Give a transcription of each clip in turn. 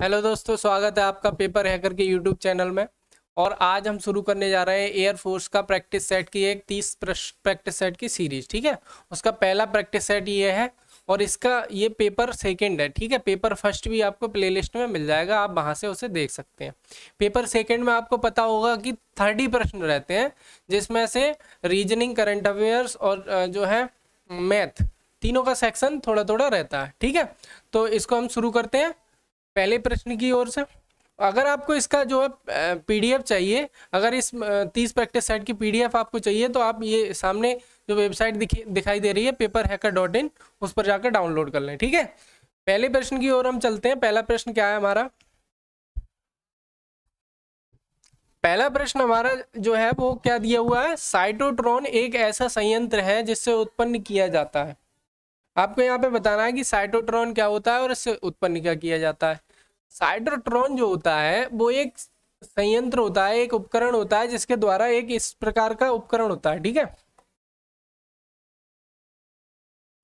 Hello दोस्तों स्वागत है आपका पेपर हैकर के यूट्यूब चैनल में और आज हम शुरू करने जा रहे हैं एयरफोर्स का प्रैक्टिस सेट की एक तीस प्रैक्टिस सेट की सीरीज ठीक है उसका पहला प्रैक्टिस सेट ये है और इसका ये पेपर सेकंड है ठीक है पेपर फर्स्ट भी आपको प्लेलिस्ट में मिल जाएगा आप वहाँ से उसे देख सकते हैं पेपर सेकंड में आपको पता होगा कि थर्टी प्रश्न रहते हैं जिसमें से रीजनिंग करंट अफेयर्स और जो है मैथ तीनों का सेक्शन थोड़ा थोड़ा रहता है ठीक है तो इसको हम शुरू करते हैं पहले प्रश्न की ओर से अगर आपको इसका जो है पीडीएफ चाहिए अगर इस तीस प्रैक्टिस सेट की पीडीएफ आपको चाहिए तो आप ये सामने जो वेबसाइट दिखाई दे रही है पेपर हैकर डॉट इन उस पर जाकर डाउनलोड कर लें ठीक है पहले प्रश्न की ओर हम चलते हैं पहला प्रश्न क्या है हमारा पहला प्रश्न हमारा जो है वो क्या दिया हुआ है साइटोट्रॉन एक ऐसा संयंत्र है जिससे उत्पन्न किया जाता है आपको यहाँ पे बताना है कि साइटोट्रॉन क्या होता है और इससे उत्पन्न क्या किया जाता है साइटोट्रॉन जो होता है वो एक संयंत्र होता है एक उपकरण होता है जिसके द्वारा एक इस प्रकार का उपकरण होता है ठीक है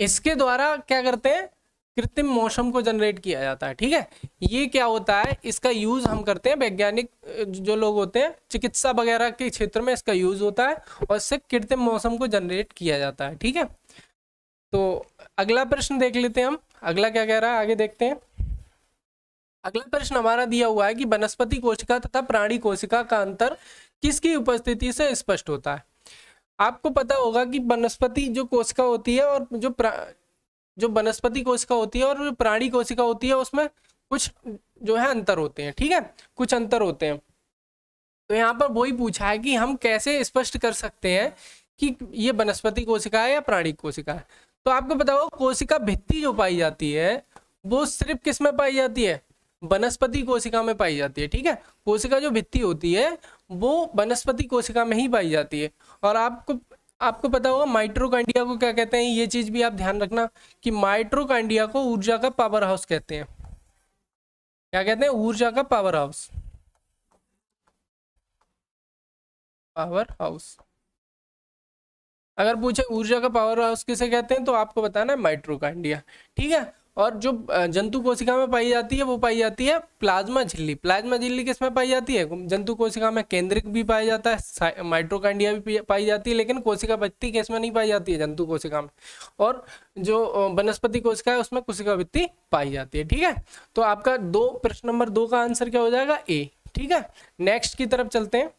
इसके द्वारा क्या करते हैं कृत्रिम मौसम को जनरेट किया जाता है ठीक है ये क्या होता है इसका यूज हम करते हैं वैज्ञानिक जो लोग होते हैं चिकित्सा वगैरह के क्षेत्र में इसका यूज होता है और इससे कृत्रिम मौसम को जनरेट किया जाता है ठीक है तो अगला प्रश्न देख लेते हैं हम अगला क्या कह रहा है आगे देखते हैं अगला प्रश्न हमारा दिया हुआ है कि वनस्पति कोशिका तथा प्राणी कोशिका का अंतर किसकी उपस्थिति से स्पष्ट होता है आपको पता होगा कि वनस्पति जो कोशिका होती है और जो जो वनस्पति कोशिका होती है और जो प्राणी कोशिका होती है उसमें कुछ जो है अंतर होते हैं ठीक है कुछ अंतर होते हैं तो यहाँ पर वही पूछा है कि हम कैसे स्पष्ट कर सकते हैं कि ये वनस्पति कोशिका है या प्राणी कोशिका है तो आपको बताओ कोशिका भित्ति जो पाई जाती है वो सिर्फ किस में पाई जाती है वनस्पति कोशिका में पाई जाती है ठीक है कोशिका जो भित्ति होती है वो वनस्पति कोशिका में ही पाई जाती है और आपको आपको पता होगा माइट्रोकांडिया को क्या कहते हैं ये चीज भी आप ध्यान रखना कि माइट्रोकांडिया को ऊर्जा का पावर हाउस कहते हैं क्या कहते हैं ऊर्जा का पावर हाउस पावर हाउस अगर पूछे ऊर्जा का पावर हाउस किसे कहते हैं तो आपको बताना है माइट्रोकांडिया ठीक है और जो जंतु कोशिका में पाई जाती है वो पाई जाती है प्लाज्मा झिल्ली प्लाज्मा झिल्ली किस में पाई जाती है जंतु कोशिका में केंद्रिक भी पाया जाता है माइट्रोकांडिया भी पाई जाती है लेकिन कोशिका भित्ति किस में नहीं पाई जाती है जंतु कोशिका में और जो वनस्पति कोशिका है उसमें कोशिका भित्ति पाई जाती है ठीक है तो आपका दो प्रश्न नंबर दो का आंसर क्या हो जाएगा ए ठीक है नेक्स्ट की तरफ चलते हैं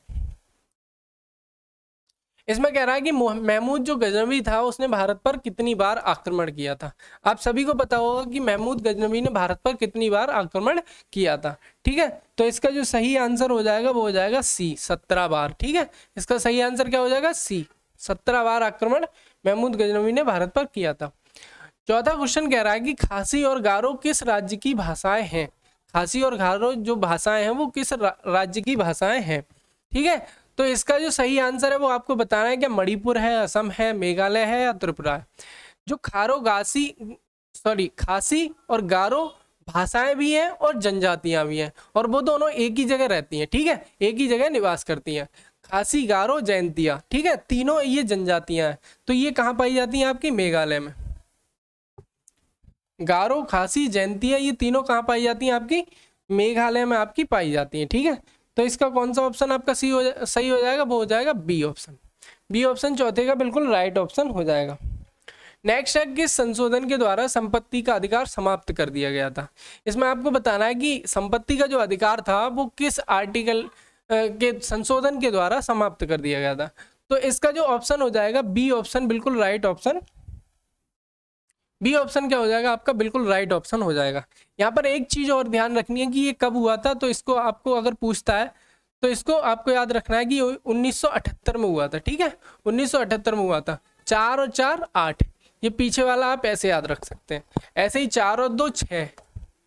इसमें कह रहा है कि महमूद जो गजनवी था उसने भारत पर कितनी बार आक्रमण किया था आप सभी को पता होगा कि महमूद गजनवी ने भारत पर कितनी बार आक्रमण किया था ठीक है तो इसका जो सही आंसर हो जाएगा वो हो जाएगा सी सत्रह बार ठीक है इसका सही आंसर क्या हो जाएगा सी सत्रह बार आक्रमण महमूद गजनवी ने भारत पर किया था चौथा क्वेश्चन कह रहा है कि खासी और गारो किस राज्य की भाषाएं हैं खासी और गारो जो भाषाएं हैं वो किस रा, राज्य की भाषाएं हैं ठीक है तो इसका जो सही आंसर है वो आपको बताना है कि मणिपुर है असम है मेघालय है या त्रिपुरा है जो खारो गासी सॉरी खासी और गारो भाषाएं भी हैं और जनजातियां भी हैं और वो दोनों एक ही जगह रहती हैं ठीक है एक ही जगह निवास करती हैं खासी गारो जयंतिया ठीक है तीनों ये जनजातियां हैं तो ये कहाँ पाई जाती हैं आपकी मेघालय में गारो खासी जयंतिया ये तीनों कहाँ पाई जाती हैं आपकी मेघालय में आपकी पाई जाती हैं ठीक है तो इसका कौन सा ऑप्शन आपका सी हो सही हो जाएगा वो हो जाएगा बी ऑप्शन बी ऑप्शन चौथे का बिल्कुल राइट ऑप्शन हो जाएगा नेक्स्ट है कि संशोधन के द्वारा संपत्ति का अधिकार समाप्त कर दिया गया था इसमें आपको बताना है कि संपत्ति का जो अधिकार था वो किस आर्टिकल के संशोधन के द्वारा समाप्त कर दिया गया था तो इसका जो ऑप्शन हो जाएगा बी ऑप्शन बिल्कुल राइट ऑप्शन बी ऑप्शन क्या हो जाएगा आपका बिल्कुल राइट ऑप्शन हो जाएगा यहाँ पर एक चीज़ और ध्यान रखनी है कि ये कब हुआ था तो इसको आपको अगर पूछता है तो इसको आपको याद रखना है कि उन्नीस में हुआ था ठीक है उन्नीस में हुआ था चार और चार आठ ये पीछे वाला आप ऐसे याद रख सकते हैं ऐसे ही चार और दो छः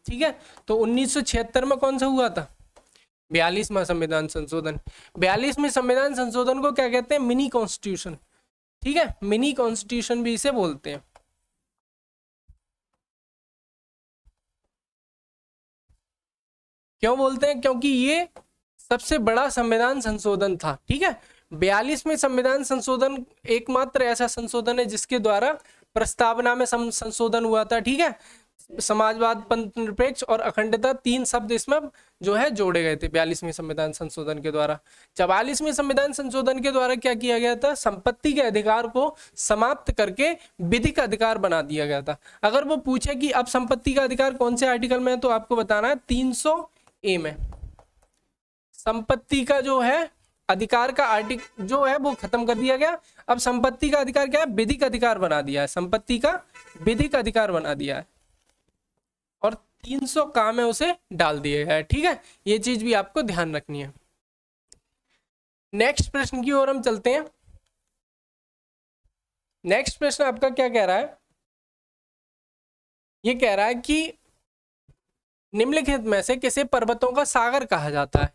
ठीक है तो उन्नीस में कौन सा हुआ था बयालीसवा संविधान संशोधन बयालीसवें संविधान संशोधन को क्या कहते हैं मिनी कॉन्स्टिट्यूशन ठीक है मिनी कॉन्स्टिट्यूशन भी इसे बोलते हैं क्यों बोलते हैं क्योंकि ये सबसे बड़ा संविधान संशोधन था ठीक है में संविधान संशोधन एकमात्र ऐसा संशोधन है जिसके द्वारा प्रस्तावना में संशोधन हुआ था ठीक है समाजवाद पंथ निरपेक्ष और अखंडता तीन शब्द इसमें जो है जोड़े गए थे बयालीसवें संविधान संशोधन के द्वारा चवालीसवें संविधान संशोधन के द्वारा क्या किया गया था संपत्ति के अधिकार को समाप्त करके विधिक अधिकार बना दिया गया था अगर वो पूछे कि अब संपत्ति का अधिकार कौन से आर्टिकल में है तो आपको बताना है तीन सौ ए में संपत्ति का जो है अधिकार का आर्टिक जो है वो खत्म कर दिया गया अब संपत्ति का अधिकार क्या है विधिक अधिकार बना दिया है संपत्ति का विधिक अधिकार बना दिया है और 300 काम है उसे डाल दिया गया है ठीक है ये चीज भी आपको ध्यान रखनी है नेक्स्ट प्रश्न की ओर हम चलते हैं नेक्स्ट प्रश्न आपका क्या कह रहा है ये कह रहा है कि निम्नलिखित में से किसे पर्वतों का सागर कहा जाता है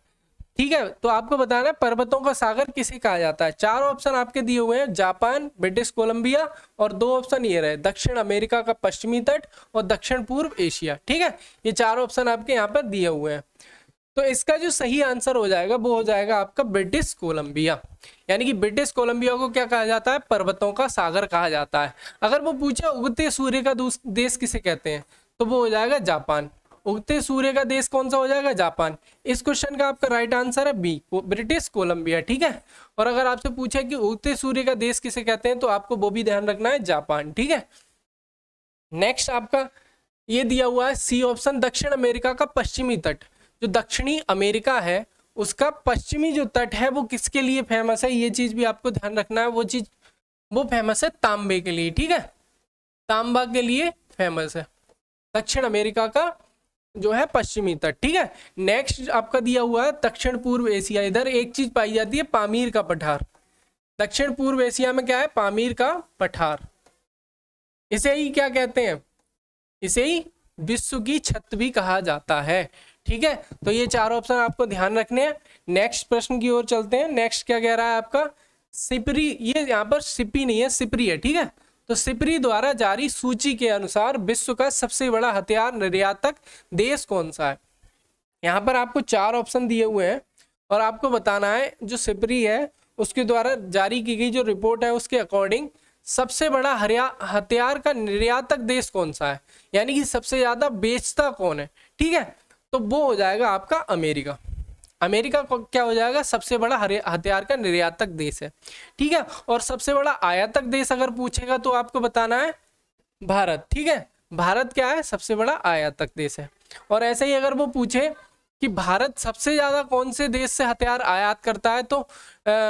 ठीक है तो आपको बताना है पर्वतों का सागर किसे कहा जाता है चार ऑप्शन आपके दिए हुए हैं जापान ब्रिटिश कोलंबिया और दो ऑप्शन ये रहे दक्षिण अमेरिका का पश्चिमी तट और दक्षिण पूर्व एशिया ठीक है ये चार ऑप्शन आपके यहाँ पर दिए हुए हैं तो इसका जो सही आंसर हो जाएगा वो हो जाएगा आपका ब्रिटिश कोलंबिया यानी कि ब्रिटिश कोलंबिया को क्या कहा जाता है पर्वतों का सागर कहा जाता है अगर वो पूछे उगते सूर्य का देश किसे कहते हैं तो वो हो जाएगा जापान उगते सूर्य का देश कौन सा हो जाएगा जापान इस क्वेश्चन का आपका राइट आंसर है बी ब्रिटिश कोलंबिया ठीक है और अगर आपसे पूछे कि उगते सूर्य का देश किसे कहते हैं तो आपको वो भी ध्यान रखना है जापान ठीक है नेक्स्ट आपका ये दिया हुआ है सी ऑप्शन दक्षिण अमेरिका का पश्चिमी तट जो दक्षिणी अमेरिका है उसका पश्चिमी जो तट है वो किसके लिए फेमस है ये चीज भी आपको ध्यान रखना है वो चीज वो फेमस है तांबे के लिए ठीक है तांबा के लिए फेमस है दक्षिण अमेरिका का जो है पश्चिमी तट ठीक है नेक्स्ट आपका दिया हुआ है दक्षिण पूर्व एशिया इधर एक चीज पाई जाती है पामीर का पठार दक्षिण पूर्व एशिया में क्या है पामीर का पठार इसे ही क्या कहते हैं इसे ही विश्व की छत भी कहा जाता है ठीक है तो ये चार ऑप्शन आपको ध्यान रखने हैं नेक्स्ट प्रश्न की ओर चलते हैं नेक्स्ट क्या कह रहा है आपका सिपरी ये यहाँ पर सिपी नहीं है सिपरी है ठीक है तो सिपरी द्वारा जारी सूची के अनुसार विश्व का सबसे बड़ा हथियार निर्यातक देश कौन सा है यहाँ पर आपको चार ऑप्शन दिए हुए हैं और आपको बताना है जो सिपरी है उसके द्वारा जारी की गई जो रिपोर्ट है उसके अकॉर्डिंग सबसे बड़ा हरिया हथियार का निर्यातक देश कौन सा है यानी कि सबसे ज्यादा बेचता कौन है ठीक है तो वो हो जाएगा आपका अमेरिका अमेरिका क्या हो जाएगा सबसे बड़ा हथियार का निर्यातक देश है ठीक है और सबसे बड़ा आयातक देश अगर पूछेगा तो आपको बताना है भारत ठीक है भारत क्या है सबसे बड़ा आयातक देश है और ऐसे ही अगर वो पूछे कि भारत सबसे ज़्यादा कौन से देश से हथियार आयात करता है तो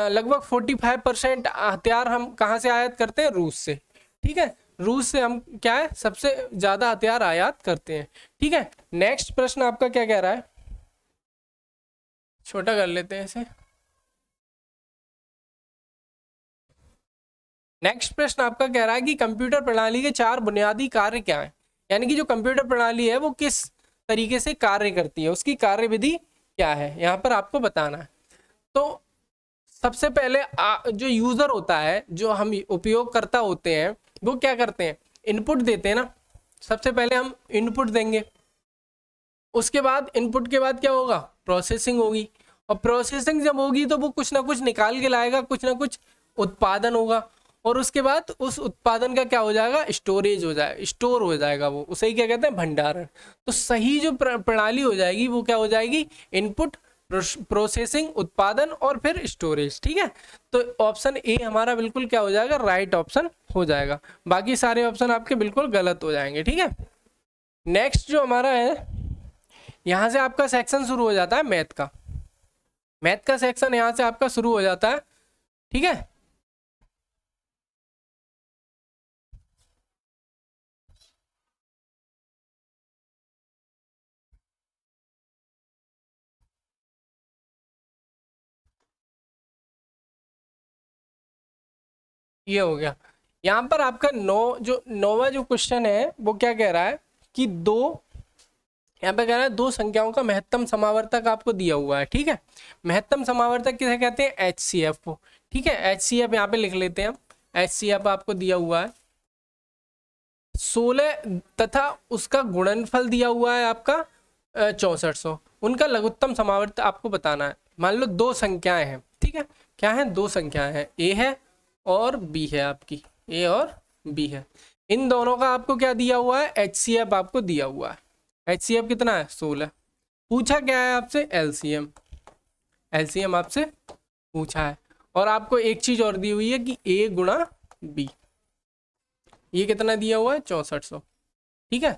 लगभग 45 परसेंट हथियार हम कहाँ से आयात करते हैं रूस से ठीक है रूस से हम क्या है सबसे ज़्यादा हथियार आयात करते हैं ठीक है नेक्स्ट प्रश्न आपका क्या कह रहा है छोटा कर लेते हैं इसे नेक्स्ट प्रश्न आपका कह रहा है कि कंप्यूटर प्रणाली के चार बुनियादी कार्य क्या हैं यानी कि जो कंप्यूटर प्रणाली है वो किस तरीके से कार्य करती है उसकी कार्य विधि क्या है यहाँ पर आपको बताना है तो सबसे पहले आ, जो यूजर होता है जो हम उपयोगकर्ता होते हैं वो क्या करते हैं इनपुट देते हैं ना सबसे पहले हम इनपुट देंगे उसके बाद इनपुट के बाद क्या होगा प्रोसेसिंग होगी और प्रोसेसिंग जब होगी तो वो कुछ ना कुछ निकाल के लाएगा कुछ ना कुछ उत्पादन होगा और उसके बाद उस उत्पादन का क्या हो जाएगा स्टोरेज हो जाएगा स्टोर हो जाएगा वो उसे ही क्या कहते हैं भंडारण तो सही जो प्रणाली हो जाएगी वो क्या हो जाएगी इनपुट प्रोसेसिंग उत्पादन और फिर स्टोरेज ठीक है तो ऑप्शन ए हमारा बिल्कुल क्या हो जाएगा राइट ऑप्शन हो जाएगा बाकी सारे ऑप्शन आपके बिल्कुल गलत हो जाएंगे ठीक है नेक्स्ट जो हमारा है यहाँ से आपका सेक्शन शुरू हो जाता है मैथ का मैथ का सेक्शन यहाँ से आपका शुरू हो जाता है ठीक है ये हो गया यहां पर आपका नौ जो नोवा जो क्वेश्चन है वो क्या कह रहा है कि दो यहाँ पे कह रहा है दो संख्याओं का महत्तम समावर्तक आपको दिया हुआ है ठीक है महत्तम समावर्तक किसे कहते हैं एच सी एफ को ठीक है एच सी एफ यहाँ पे लिख लेते हैं हम एच सी एफ आपको दिया हुआ है सोलह तथा उसका गुणनफल दिया हुआ है आपका चौसठ सौ उनका लघुत्तम समावर्त आपको बताना है मान लो दो संख्याएं हैं ठीक है क्या है दो संख्याएं हैं ए है और बी है आपकी ए और बी है इन दोनों का आपको क्या दिया हुआ है एच सी एफ आपको दिया हुआ है एच सी एफ कितना है सोलह पूछा क्या है आपसे L C M L C M आपसे पूछा है और आपको एक चीज़ और दी हुई है कि ए गुणा बी ये कितना दिया हुआ है चौसठ सौ ठीक है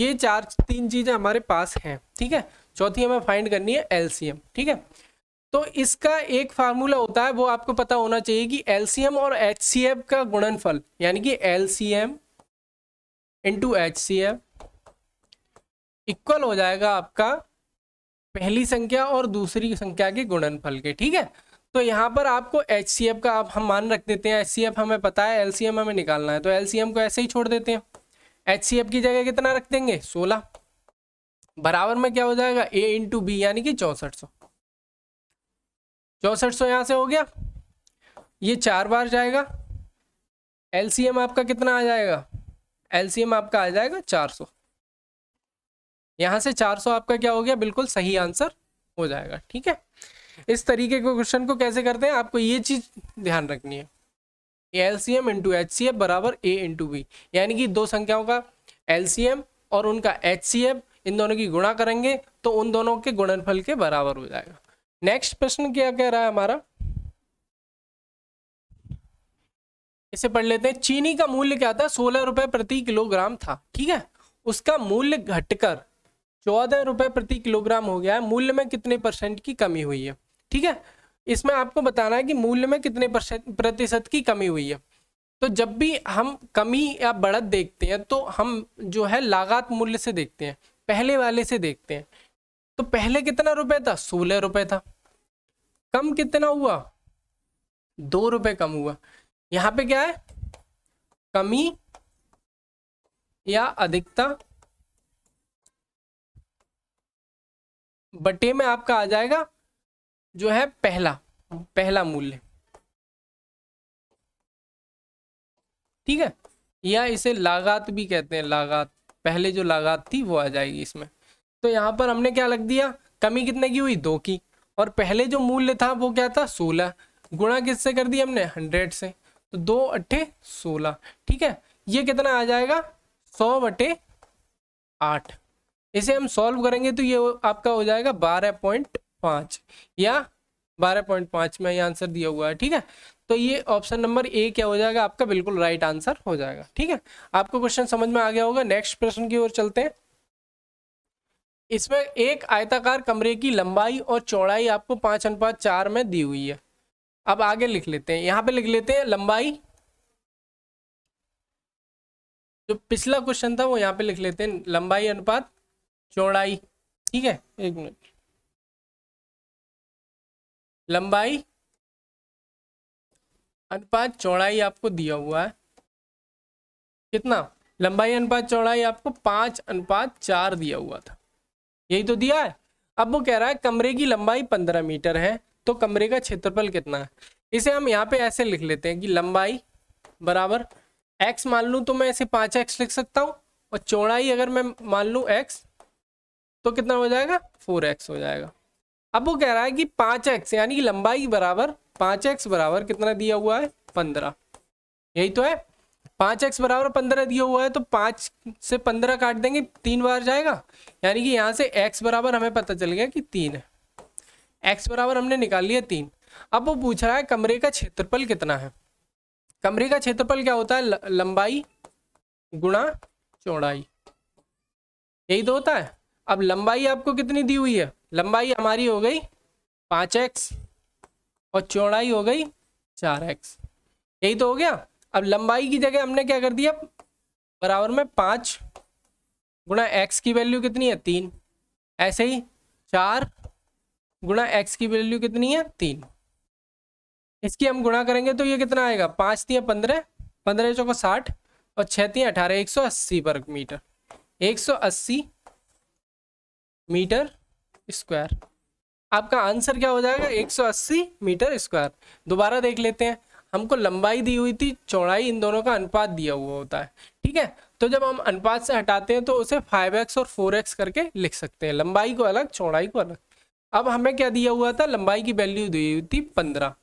ये चार तीन चीज़ें हमारे पास हैं ठीक है चौथी हमें फाइंड करनी है एल सी एम ठीक है तो इसका एक फार्मूला होता है वो आपको पता होना चाहिए कि एल सी एम और एच सी एफ का गुणनफल यानी कि L C M into H C F equal हो जाएगा आपका पहली संख्या और दूसरी संख्या के गुणनफल के ठीक है तो यहाँ पर आपको एच का आप हम मान रख देते हैं एच हमें पता है एल हमें निकालना है तो एल को ऐसे ही छोड़ देते हैं एच की जगह कितना रख देंगे सोलह बराबर में क्या हो जाएगा ए इंटू बी यानी कि चौंसठ सौ चौंसठ सौ यहाँ से हो गया ये चार बार जाएगा एल आपका कितना आ जाएगा एल आपका आ जाएगा चार सौ यहाँ से 400 आपका क्या हो गया बिल्कुल सही आंसर हो जाएगा ठीक है इस तरीके के क्वेश्चन को कैसे करते हैं आपको ये चीज़ ध्यान रखनी है L C M into H C F बराबर ए इंटू बी यानी कि दो संख्याओं का एल सी एम और उनका एच सी एफ इन दोनों की गुणा करेंगे तो उन दोनों के गुणनफल के बराबर हो जाएगा नेक्स्ट प्रश्न क्या कह रहा है हमारा इसे पढ़ लेते हैं चीनी का मूल्य क्या था सोलह रुपए प्रति किलोग्राम था ठीक है उसका मूल्य घटकर चौदह रुपये प्रति किलोग्राम हो गया है मूल्य में कितने परसेंट की कमी हुई है ठीक है इसमें आपको बताना है कि मूल्य में कितने प्रतिशत की कमी हुई है तो जब भी हम कमी या बढ़त देखते हैं तो हम जो है लागत मूल्य से देखते हैं पहले वाले से देखते हैं तो पहले कितना रुपए था सोलह रुपए था कम कितना हुआ दो रुपए कम हुआ यहाँ पे क्या है कमी या अधिकता बटे में आपका आ जाएगा जो है पहला पहला मूल्य ठीक है या इसे लागत भी कहते हैं लागत पहले जो लागत थी वो आ जाएगी इसमें तो यहाँ पर हमने क्या लग दिया कमी कितने की हुई दो की और पहले जो मूल्य था वो क्या था सोलह गुणा किससे कर दिया हमने हंड्रेड से तो दो अट्ठे सोलह ठीक है ये कितना आ जाएगा सौ बटे आठ इसे हम सॉल्व करेंगे तो ये आपका हो जाएगा बारह पॉइंट पांच या बारह पॉइंट पांच में ये आंसर दिया हुआ है ठीक है तो ये ऑप्शन नंबर ए क्या हो जाएगा आपका बिल्कुल राइट आंसर हो जाएगा ठीक है आपको क्वेश्चन समझ में आ गया होगा नेक्स्ट प्रश्न की ओर चलते हैं इसमें एक आयताकार कमरे की लंबाई और चौड़ाई आपको पाँच अनुपात चार में दी हुई है अब आगे लिख लेते हैं यहाँ पे लिख लेते हैं लंबाई जो पिछला क्वेश्चन था वो यहाँ पे लिख लेते हैं लंबाई अनुपात चौड़ाई ठीक है एक मिनट लंबाई अनुपात चौड़ाई आपको दिया हुआ है कितना लंबाई अनुपात चौड़ाई आपको पांच अनुपात चार दिया हुआ था यही तो दिया है अब वो कह रहा है कमरे की लंबाई पंद्रह मीटर है तो कमरे का क्षेत्रफल कितना है इसे हम यहाँ पे ऐसे लिख लेते हैं कि लंबाई बराबर एक्स मान लूँ तो मैं ऐसे पाँच एक्स लिख सकता हूँ और चौड़ाई अगर मैं मान लूँ एक्स तो कितना हो जाएगा फोर एक्स हो जाएगा अब वो कह रहा है कि पाँच एक्स यानी कि लंबाई बराबर पाँच एक्स बराबर कितना दिया हुआ है पंद्रह यही तो है पाँच एक्स बराबर पंद्रह दिया हुआ है तो पाँच से पंद्रह काट देंगे तीन बार जाएगा यानी कि यहाँ से एक्स बराबर हमें पता चल गया कि तीन है एक्स बराबर हमने निकाल लिया तीन अब वो पूछ रहा है कमरे का क्षेत्रफल कितना है कमरे का क्षेत्रफल क्या होता है लंबाई गुणा चौड़ाई यही तो होता है अब लंबाई आपको कितनी दी हुई है लंबाई हमारी हो गई पाँच एक्स और चौड़ाई हो गई चार एक्स यही तो हो गया अब लंबाई की जगह हमने क्या कर दिया बराबर में पाँच गुणा एक्स की वैल्यू कितनी है तीन ऐसे ही चार गुणा एक्स की वैल्यू कितनी है तीन इसकी हम गुणा करेंगे तो ये कितना आएगा पाँच तीन पंद्रह पंद्रह चौको साठ और छः तीन अठारह एक सौ अस्सी वर्ग मीटर एक सौ अस्सी मीटर स्क्वायर आपका आंसर क्या हो जाएगा 180 मीटर स्क्वायर दोबारा देख लेते हैं हमको लंबाई दी हुई थी चौड़ाई इन दोनों का अनुपात दिया हुआ होता है ठीक है तो जब हम अनुपात से हटाते हैं तो उसे 5x और 4x करके लिख सकते हैं लंबाई को अलग चौड़ाई को अलग अब हमें क्या दिया हुआ था लंबाई की वैल्यू दी हुई थी पंद्रह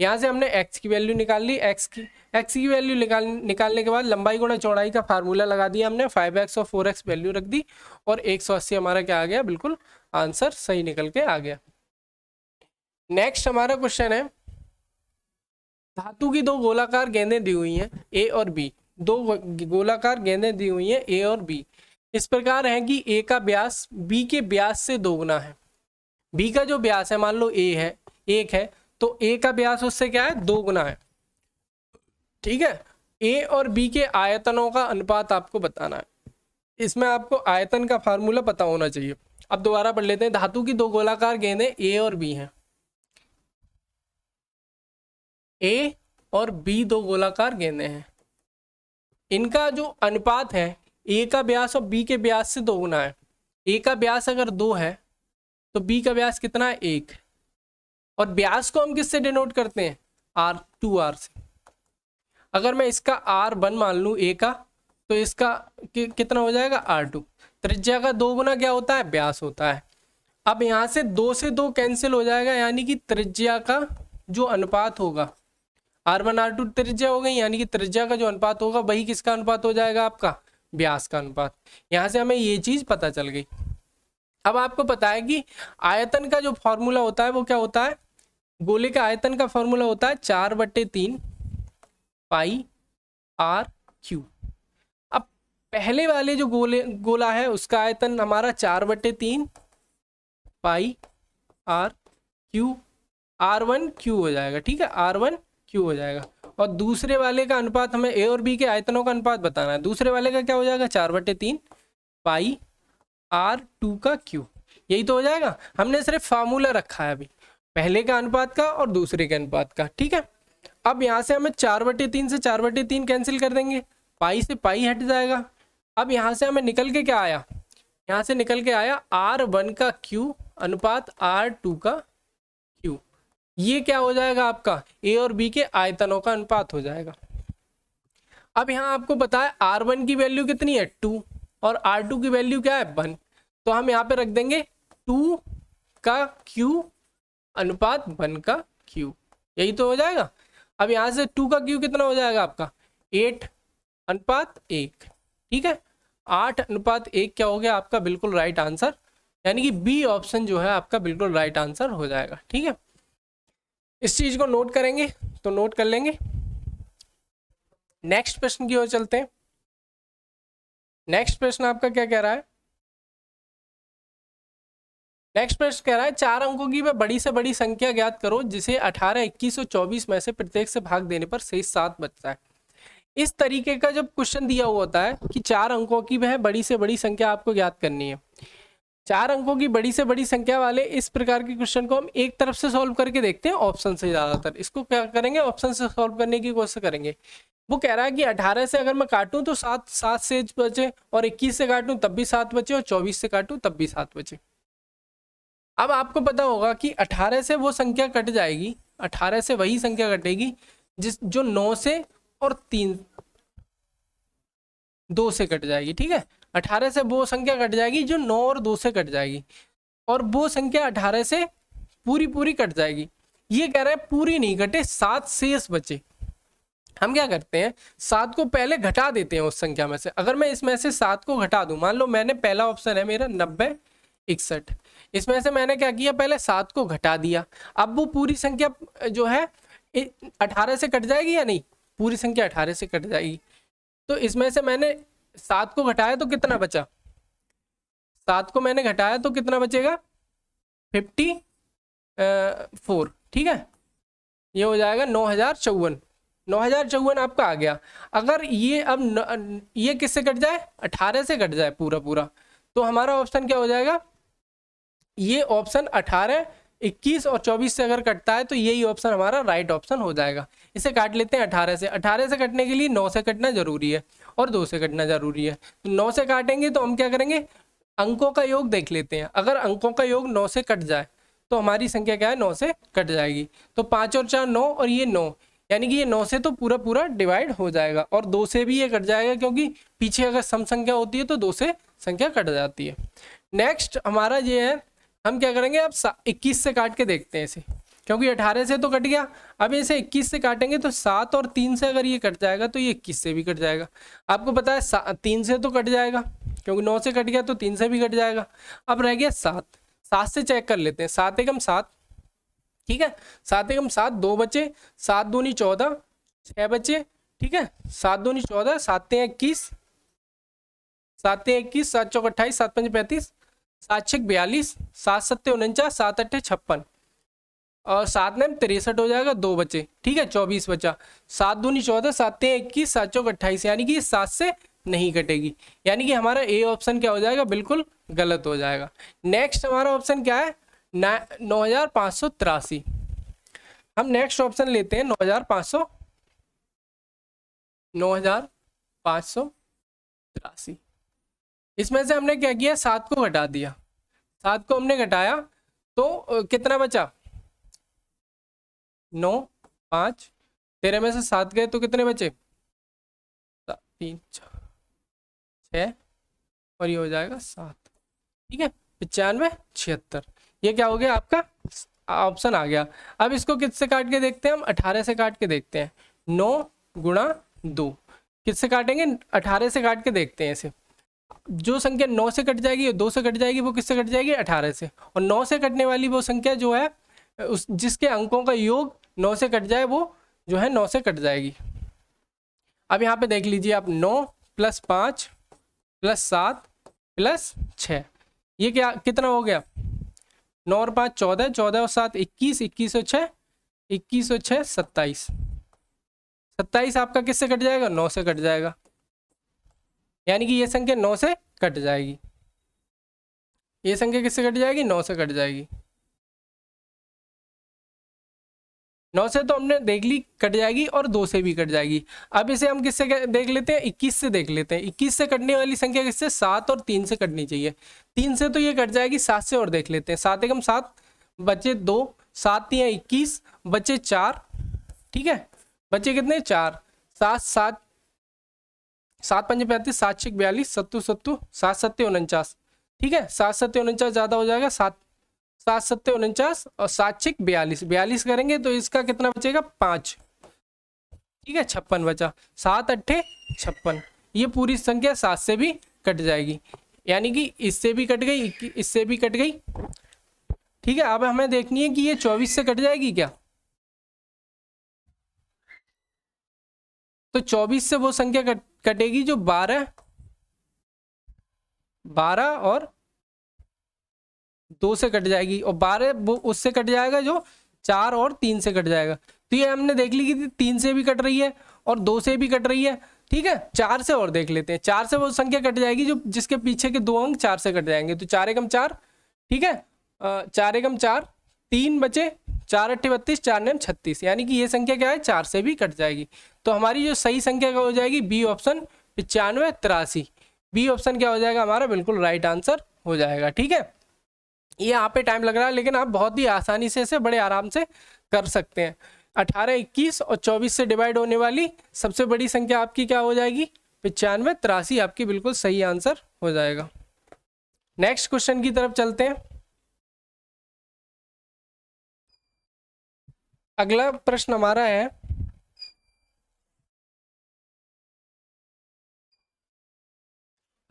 यहाँ से हमने एक्स की वैल्यू निकाल ली एक्स की एक्स की वैल्यू निकाल निकालने के बाद लंबाई गुणा चौड़ाई का फार्मूला लगा दिया हमने फाइव एक्स और फोर एक्स वैल्यू रख दी और एक सौ अस्सी हमारा क्या आ गया बिल्कुल आंसर सही निकल के आ गया नेक्स्ट हमारा क्वेश्चन है धातु की दो गोलाकार गेंदें दी हुई हैं ए और बी दो गोलाकार गेंदें दी हुई हैं ए और बी इस प्रकार है कि ए का ब्यास बी के ब्यास से दोगुना है बी का जो ब्यास है मान लो ए है एक है तो ए का ब्यास उससे क्या है दो गुना है ठीक है ए और बी के आयतनों का अनुपात आपको बताना है इसमें आपको आयतन का फार्मूला पता होना चाहिए अब दोबारा पढ़ लेते हैं धातु की दो गोलाकार गेंदें ए और बी हैं ए और बी दो गोलाकार गेंदें हैं इनका जो अनुपात है ए का ब्यास और बी के ब्यास से दो गुना है ए का ब्यास अगर दो है तो बी का ब्यास कितना है एक और ब्यास को हम किससे डिनोट करते हैं आर टू आर से अगर मैं इसका आर वन मान लूँ ए का तो इसका कि, कितना हो जाएगा आर टू त्रिज्या का दो गुना क्या होता है ब्यास होता है अब यहाँ से दो से दो कैंसिल हो जाएगा यानी कि त्रिज्या का जो अनुपात होगा आर वन आर टू त्रिज्या हो गई यानी कि त्रिज्या का जो अनुपात होगा वही किसका अनुपात हो जाएगा आपका ब्यास का अनुपात यहाँ से हमें ये चीज़ पता चल गई अब आपको पता है कि आयतन का जो फॉर्मूला होता है वो क्या होता है गोले का आयतन का फॉर्मूला होता है चार बट्टे तीन पाई आर क्यू अब पहले वाले जो गोले गोला है उसका आयतन हमारा चार बटे तीन pi R cube R one cube हो जाएगा ठीक है आर वन क्यू हो जाएगा और दूसरे वाले का अनुपात हमें ए और बी के आयतनों का अनुपात बताना है दूसरे वाले का क्या हो जाएगा चार बटे तीन पाई आर टू का क्यू यही तो हो जाएगा हमने सिर्फ फार्मूला रखा है अभी पहले का अनुपात का और दूसरे के अनुपात का ठीक है अब यहाँ से हमें चार बटे तीन से चार बटे तीन कैंसिल कर देंगे पाई से पाई हट जाएगा अब यहाँ से हमें निकल के क्या आया यहाँ से निकल के आया आर वन का क्यू अनुपात आर टू का क्यू ये क्या हो जाएगा आपका ए और बी के आयतनों का अनुपात हो जाएगा अब यहाँ आपको पता है आर वन की वैल्यू कितनी है टू और आर टू की वैल्यू क्या है वन तो हम यहाँ पे रख देंगे टू का क्यू अनुपात वन का क्यू यही तो हो जाएगा अब यहाँ से टू का क्यू कितना हो जाएगा आपका एट अनुपात एक ठीक है आठ अनुपात एक क्या हो गया आपका बिल्कुल राइट आंसर यानी कि बी ऑप्शन जो है आपका बिल्कुल राइट आंसर हो जाएगा ठीक है इस चीज को नोट करेंगे तो नोट कर लेंगे नेक्स्ट प्रश्न की ओर चलते हैं नेक्स्ट प्रश्न आपका क्या कह रहा है नेक्स्ट प्रश्न कह रहा है चार अंकों की वह बड़ी से बड़ी संख्या ज्ञात करो जिसे अठारह इक्कीस और चौबीस में से प्रत्येक से भाग देने पर शेष सात बचता है इस तरीके का जब क्वेश्चन दिया हुआ होता है कि चार अंकों की वह बड़ी से बड़ी संख्या आपको ज्ञात करनी है चार अंकों की बड़ी से बड़ी संख्या वाले इस प्रकार के क्वेश्चन को हम एक तरफ से सॉल्व करके देखते हैं ऑप्शन से ज़्यादातर इसको क्या करेंगे ऑप्शन से सॉल्व करने की कोशिश करेंगे वो कह रहा है कि 18 से अगर मैं काटूं तो सात सात से बचे और 21 से काटूं तब भी सात बचे और 24 से काटूं तब भी सात बचे अब आपको पता होगा कि 18 से वो संख्या कट जाएगी 18 से वही संख्या कटेगी जिस जो 9 से और 3 2 से कट जाएगी ठीक है 18 से वो संख्या कट जाएगी जो 9 और 2 से कट जाएगी और वो संख्या 18 से पूरी पूरी कट जाएगी ये कह रहा है पूरी नहीं कटे सात शेष बचे हम क्या करते हैं सात को पहले घटा देते हैं उस संख्या में से अगर मैं इसमें से सात को घटा दूं मान लो मैंने पहला ऑप्शन है मेरा नब्बे इकसठ इसमें से मैंने क्या किया पहले सात को घटा दिया अब वो पूरी संख्या जो है अठारह से कट जाएगी या नहीं पूरी संख्या अठारह से कट जाएगी तो इसमें से मैंने सात को घटाया तो कितना बचा सात को मैंने घटाया तो कितना बचेगा फिफ्टी फोर ठीक है ये हो जाएगा नौ हज़ार चौवन नौ हज़ार चौवन आपका आ गया अगर ये अब न, ये किससे कट जाए अठारह से कट जाए पूरा पूरा तो हमारा ऑप्शन क्या हो जाएगा ये ऑप्शन 18, 21 और 24 से अगर कटता है तो यही ऑप्शन हमारा राइट ऑप्शन हो जाएगा इसे काट लेते हैं 18 से 18 से कटने के लिए 9 से कटना जरूरी है और 2 से कटना जरूरी है तो 9 से काटेंगे तो हम क्या करेंगे अंकों का योग देख लेते हैं अगर अंकों का योग 9 से कट जाए तो हमारी संख्या क्या है नौ से कट जाएगी तो पाँच और चार नौ और ये नौ यानी कि ये नौ से तो पूरा पूरा डिवाइड हो जाएगा और दो से भी ये कट जाएगा क्योंकि पीछे अगर सम संख्या होती है तो दो से संख्या कट जाती है नेक्स्ट हमारा ये है हम क्या करेंगे अब इक्कीस से काट के देखते हैं इसे क्योंकि अठारह से तो कट गया अब इसे इक्कीस से काटेंगे तो सात और तीन से अगर ये कट जाएगा तो ये इक्कीस से भी कट जाएगा आपको पता है तीन से तो कट जाएगा क्योंकि नौ से कट गया तो तीन से भी कट जाएगा अब रह गया सात सात से चेक कर लेते हैं सात एकम सात ठीक है सात एकम सात दो बचे सात दूनी चौदह छः बचे ठीक है सात दूनी चौदह सातें इक्कीस सातें इक्कीस सात चौक अट्ठाईस सात पंच पैंतीस सात छः बयालीस सात सत्ते उनचास सात अट्ठे छप्पन और सात में तिरसठ हो जाएगा दो बचे ठीक है चौबीस बचा सात दूनी चौदह तीन इक्कीस सात चौक अट्ठाईस यानी कि सात से नहीं कटेगी यानी कि हमारा ए ऑप्शन क्या हो जाएगा बिल्कुल गलत हो जाएगा नेक्स्ट हमारा ऑप्शन क्या है नौ हजार पाँच सौ तिरासी हम नेक्स्ट ऑप्शन लेते हैं नौ हजार पाँच सौ नौ हजार पाँच सौ तिरासी इसमें से हमने क्या किया सात को घटा दिया सात को हमने घटाया तो कितना बचा नौ पाँच तेरह में से सात गए तो कितने बचे तीन छ और ये हो जाएगा सात ठीक है पचानवे छिहत्तर ये क्या हो गया आपका ऑप्शन आ गया अब इसको किससे काट के देखते हैं हम अठारह से काट के देखते हैं नौ गुणा दो किससे काटेंगे अठारह से काट के देखते हैं इसे जो संख्या नौ से कट जाएगी दो से कट जाएगी वो किससे कट जाएगी अठारह से और नौ से कटने वाली वो संख्या जो है उस जिसके अंकों का योग नौ से कट जाए वो जो है नौ से कट जाएगी अब यहाँ पे देख लीजिए आप नौ प्लस पाँच प्लस सात प्लस छः ये क्या कितना हो गया नौ और पाँच चौदह चौदह और सात इक्कीस इक्कीस और छः इक्कीस और छः सत्ताईस सत्ताईस आपका किससे कट जाएगा नौ से कट जाएगा यानी कि ये संख्या नौ से कट जाएगी ये संख्या किससे कट जाएगी नौ से कट जाएगी नौ से तो हमने देख ली कट जाएगी और दो से भी कट जाएगी अब इसे हम किससे देख लेते हैं इक्कीस से देख लेते हैं इक्कीस से कटने वाली संख्या किससे सात और तीन से कटनी चाहिए तीन से तो ये कट जाएगी सात से और देख लेते हैं सात एकम सात बचे दो सात या इक्कीस बचे चार ठीक है बचे कितने चार सात सात सात पंजे पैंतीस सात छिक बयालीस सत्तू सत्तू सात सत्ते उनचास ठीक है सात सत्ते उनचास ज़्यादा हो जाएगा सात सात सत्ते उनचास और सात छिक बयालीस बयालीस करेंगे तो इसका कितना बचेगा पाँच ठीक है छप्पन बचा सात अट्ठे छप्पन ये पूरी संख्या सात से भी कट जाएगी यानी कि इससे भी कट गई इससे भी कट गई ठीक है अब हमें देखनी है कि ये चौबीस से कट जाएगी क्या तो 24 से वो संख्या कट, कटेगी जो 12 12 और दो से कट जाएगी और 12 वो उससे कट जाएगा जो चार और तीन से कट जाएगा तो ये हमने देख ली कि तीन से भी कट रही है और दो से भी कट रही है ठीक है चार से और देख लेते हैं चार से वो संख्या कट जाएगी जो जिसके पीछे के दो अंक चार से कट जाएंगे तो चार एकम चार ठीक है चार एकम चार तीन बचे चार अट्ठे बत्तीस चार नम छत्तीस यानी कि ये संख्या क्या है चार से भी कट जाएगी तो हमारी जो सही संख्या क्या हो जाएगी बी ऑप्शन पचानवे तिरासी बी ऑप्शन क्या हो जाएगा हमारा बिल्कुल राइट आंसर हो जाएगा ठीक है ये यहाँ पे टाइम लग रहा है लेकिन आप बहुत ही आसानी से इसे बड़े आराम से कर सकते हैं अठारह इक्कीस और चौबीस से डिवाइड होने वाली सबसे बड़ी संख्या आपकी क्या हो जाएगी पचानवे तिरासी आपकी बिल्कुल सही आंसर हो जाएगा नेक्स्ट क्वेश्चन की तरफ चलते हैं अगला प्रश्न हमारा है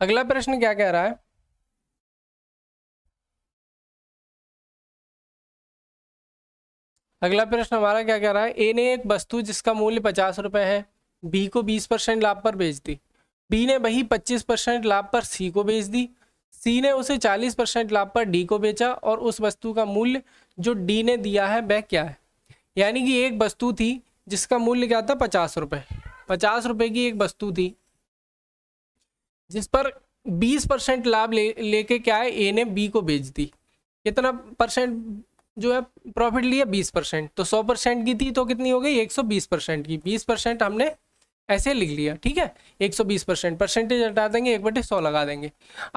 अगला प्रश्न क्या कह रहा है अगला प्रश्न हमारा क्या कह रहा है ए ने एक वस्तु जिसका मूल्य पचास रुपए है बी को बीस परसेंट लाभ पर बेच दी बी ने वही पच्चीस परसेंट लाभ पर सी को बेच दी सी ने उसे चालीस परसेंट लाभ पर डी को बेचा और उस वस्तु का मूल्य जो डी ने दिया है वह क्या है यानी कि एक वस्तु थी जिसका मूल्य क्या था पचास रुपये पचास रुपये की एक वस्तु थी जिस पर बीस परसेंट लाभ ले लेके क्या है ए ने बी को बेच दी कितना परसेंट जो है प्रॉफिट लिया बीस परसेंट तो सौ परसेंट की थी तो कितनी हो गई एक सौ बीस परसेंट की बीस परसेंट हमने ऐसे लिख लिया ठीक है एक सौ बीस परसेंट परसेंटेज हटा देंगे एक बटे सौ लगा देंगे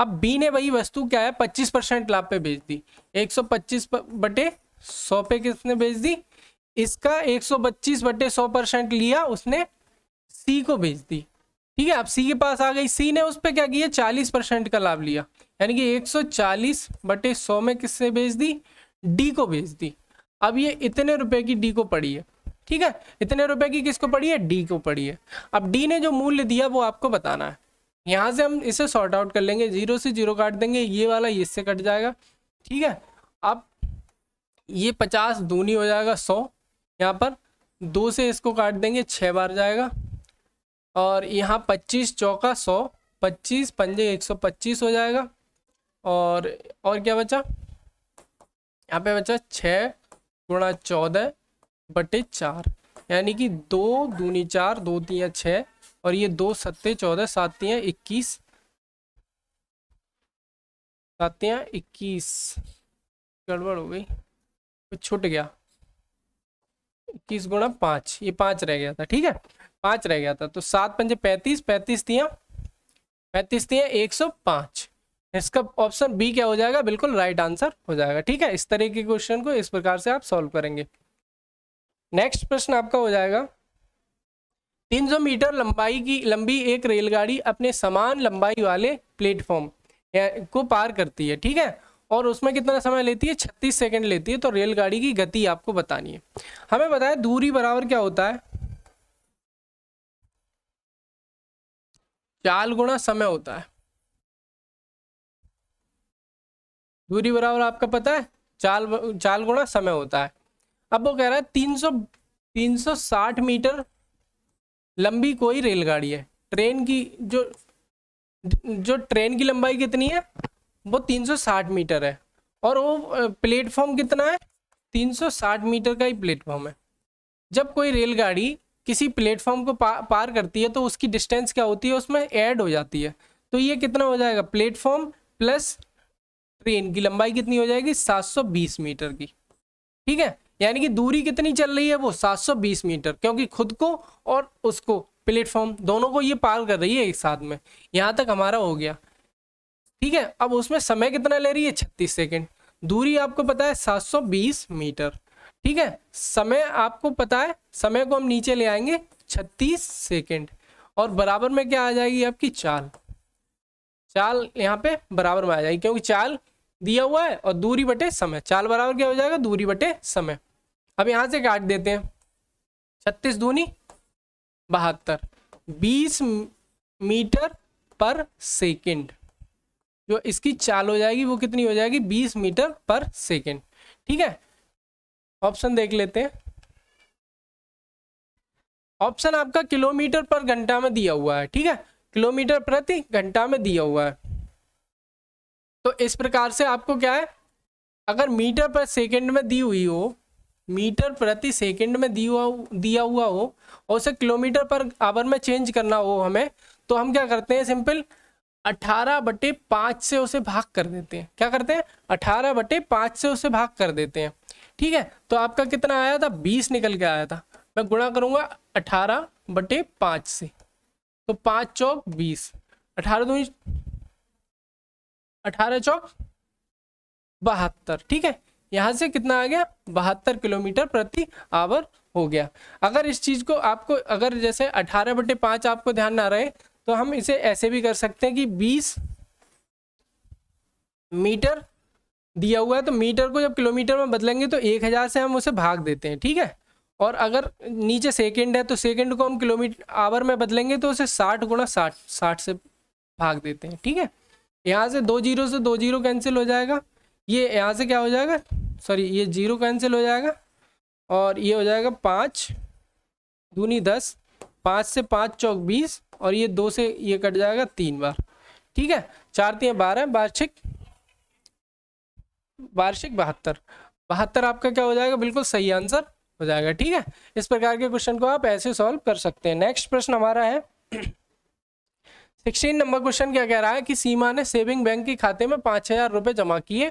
अब बी ने वही वस्तु क्या है पच्चीस परसेंट लाभ पे बेच दी एक सौ पच्चीस बटे सौ पे किसने बेच दी इसका 125 बटे सौ परसेंट लिया उसने सी को भेज दी ठीक है अब सी के पास आ गई सी ने उस पर क्या किया 40 परसेंट का लाभ लिया यानी कि 140 बटे सौ में किससे भेज दी डी को भेज दी अब ये इतने रुपए की डी को पड़ी है ठीक है इतने रुपए की किसको पड़ी है डी को पड़ी है अब डी ने जो मूल्य दिया वो आपको बताना है यहाँ से हम इसे सॉर्ट आउट कर लेंगे जीरो से जीरो काट देंगे ये वाला इससे कट जाएगा ठीक है अब ये पचास दूनी हो जाएगा सौ यहाँ पर दो से इसको काट देंगे छः बार जाएगा और यहाँ पच्चीस चौका सौ पच्चीस पंजे एक सौ पच्चीस हो जाएगा और और क्या बचा यहाँ पे बचा छः गुणा चौदह बटे चार यानी कि दो दूनी चार दो तीन छः और ये दो सत्ते चौदह सात तीन इक्कीस सात तीन इक्कीस गड़बड़ हो गई कुछ छूट गया इक्कीस गुणा पाँच ये पाँच रह गया था ठीक है पाँच रह गया था तो सात पंजे पैंतीस पैंतीस दिया पैंतीस दिया एक सौ पाँच इसका ऑप्शन बी क्या हो जाएगा बिल्कुल राइट आंसर हो जाएगा ठीक है इस तरह के क्वेश्चन को इस प्रकार से आप सॉल्व करेंगे नेक्स्ट प्रश्न आपका हो जाएगा 300 मीटर लंबाई की लंबी एक रेलगाड़ी अपने समान लंबाई वाले प्लेटफॉर्म को पार करती है ठीक है और उसमें कितना समय लेती है छत्तीस सेकेंड लेती है तो रेलगाड़ी की गति आपको बतानी है हमें बताया दूरी बराबर क्या होता है चाल गुणा समय होता है दूरी बराबर आपका पता है चाल चाल गुणा समय होता है अब वो कह रहा है तीन सौ तीन सौ साठ मीटर लंबी कोई रेलगाड़ी है ट्रेन की जो जो ट्रेन की लंबाई कितनी है वो 360 मीटर है और वो प्लेटफॉर्म कितना है 360 मीटर का ही प्लेटफॉर्म है जब कोई रेलगाड़ी किसी प्लेटफॉर्म को पा, पार करती है तो उसकी डिस्टेंस क्या होती है उसमें ऐड हो जाती है तो ये कितना हो जाएगा प्लेटफॉर्म प्लस ट्रेन की लंबाई कितनी हो जाएगी 720 मीटर की ठीक है यानी कि दूरी कितनी चल रही है वो 720 मीटर क्योंकि खुद को और उसको प्लेटफॉर्म दोनों को ये पार कर रही है एक साथ में यहाँ तक हमारा हो गया ठीक है अब उसमें समय कितना ले रही है छत्तीस सेकेंड दूरी आपको पता है बीस मीटर ठीक है समय आपको पता है समय को हम नीचे ले आएंगे छत्तीस सेकेंड और बराबर में क्या आ जाएगी आपकी चाल चाल यहाँ पे बराबर में आ जाएगी क्योंकि चाल दिया हुआ है और दूरी बटे समय चाल बराबर क्या हो जाएगा दूरी बटे समय अब यहाँ से काट देते हैं छत्तीस दूनी बहत्तर बीस मीटर पर सेकेंड जो इसकी चाल हो जाएगी वो कितनी हो जाएगी बीस मीटर पर सेकेंड ठीक है ऑप्शन देख लेते हैं ऑप्शन आपका किलोमीटर पर घंटा में दिया हुआ है ठीक है किलोमीटर प्रति घंटा में दिया हुआ है तो इस प्रकार से आपको क्या है अगर मीटर पर सेकंड में दी हुई हो मीटर प्रति सेकंड में दिया दिया हुआ हो और उसे किलोमीटर पर आवर में चेंज करना हो हमें तो हम क्या करते हैं सिंपल अठारह बटे पाँच से उसे भाग कर देते हैं क्या करते हैं अठारह बटे पाँच से उसे भाग कर देते हैं ठीक है तो आपका कितना आया था बीस निकल के आया था मैं गुणा करूंगा अठारह बटे पाँच से तो पाँच चौक बीस अठारह दो अठारह चौक बहत्तर ठीक है यहाँ से कितना आ गया बहत्तर किलोमीटर प्रति आवर हो गया अगर इस चीज़ को आपको अगर जैसे अठारह बटे पाँच आपको ध्यान ना रहे तो हम इसे ऐसे भी कर सकते हैं कि 20 मीटर दिया हुआ है तो मीटर को जब किलोमीटर में बदलेंगे तो 1000 से हम उसे भाग देते हैं ठीक है और अगर नीचे सेकेंड है तो सेकेंड को हम किलोमीटर आवर में बदलेंगे तो उसे साठ गुणा साठ साठ से भाग देते हैं ठीक है यहाँ से दो जीरो से दो जीरो कैंसिल हो जाएगा ये यहाँ से क्या हो जाएगा सॉरी ये जीरो कैंसिल हो जाएगा और ये हो जाएगा पाँच दूनी दस पाँच से पाँच चौक बीस और ये दो से ये कट जाएगा तीन बार ठीक है चार तीन बारह वार्षिक वार्षिक बहत्तर बहत्तर आपका क्या हो जाएगा बिल्कुल सही आंसर हो जाएगा ठीक है इस प्रकार के क्वेश्चन को आप ऐसे सॉल्व कर सकते हैं नेक्स्ट प्रश्न हमारा है सिक्सटीन नंबर क्वेश्चन क्या कह रहा है कि सीमा ने सेविंग बैंक के खाते में पाँच हजार रुपये जमा किए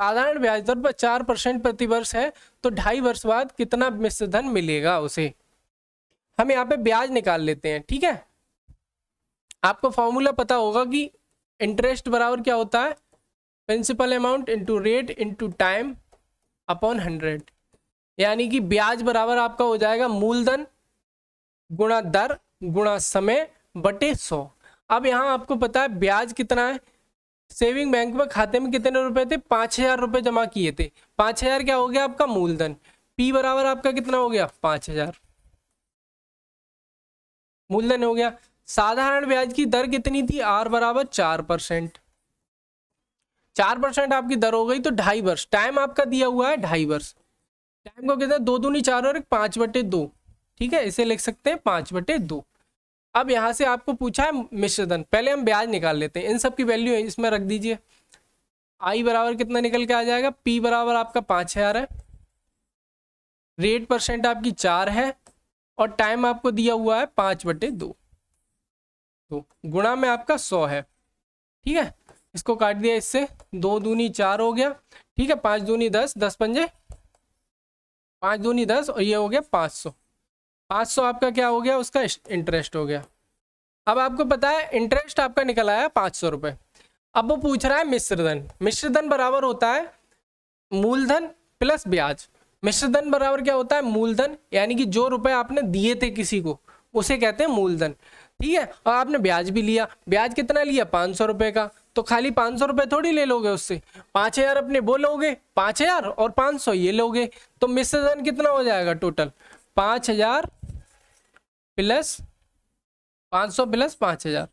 साधारण ब्याज दर पर चार परसेंट प्रति वर्ष है तो ढाई वर्ष बाद कितना मिश्र धन मिलेगा उसे हम यहाँ पे ब्याज निकाल लेते हैं ठीक है आपको फॉर्मूला पता होगा कि इंटरेस्ट बराबर क्या होता है principal amount into rate into time upon hundred यानी कि ब्याज बराबर आपका हो जाएगा मूलधन गुणा दर गुणा समय बटे सौ अब यहाँ आपको पता है ब्याज कितना है सेविंग बैंक में खाते में कितने रुपए थे पाँच हजार रुपये जमा किए थे पाँच हजार क्या हो गया आपका मूलधन पी बराबर आपका कितना हो गया पाँच हजार मूलधन हो गया साधारण ब्याज की दर कितनी थी आर बराबर चार परसेंट चार परसेंट आपकी दर हो गई तो ढाई वर्ष टाइम आपका दिया हुआ है ढाई वर्ष टाइम को हैं दो दूनी चार और एक पांच बटे दो ठीक है इसे लिख सकते हैं पांच बटे दो अब यहां से आपको पूछा है मिश्रधन पहले हम ब्याज निकाल लेते हैं इन सब की वैल्यू इसमें रख दीजिए आई बराबर कितना निकल के आ जाएगा पी बराबर आपका पांच हजार है रेट परसेंट आपकी चार है और टाइम आपको दिया हुआ है पांच बटे दो तो गुणा में आपका सौ है ठीक है इसको काट दिया इससे दो दूनी चार हो गया ठीक है पाँच दूनी दस दस पंजे पाँच दूनी दस और ये हो गया पाँच सौ पाँच सौ आपका क्या हो गया उसका इंटरेस्ट हो गया अब आपको पता है इंटरेस्ट आपका निकल आया पाँच सौ रुपये अब वो पूछ रहा है मिश्रधन मिश्रधन बराबर होता है मूलधन प्लस ब्याज मिश्रधन बराबर क्या होता है मूलधन यानी कि जो रुपए आपने दिए थे किसी को उसे कहते हैं मूलधन ठीक है और आपने ब्याज भी लिया ब्याज कितना लिया पाँच सौ रुपये का तो खाली पाँच सौ रुपये थोड़ी ले लोगे उससे पाँच हज़ार अपने वो लोगे पाँच हज़ार और पाँच सौ ये लोगे तो धन कितना हो जाएगा टोटल पाँच हज़ार प्लस पाँच सौ प्लस पाँच हज़ार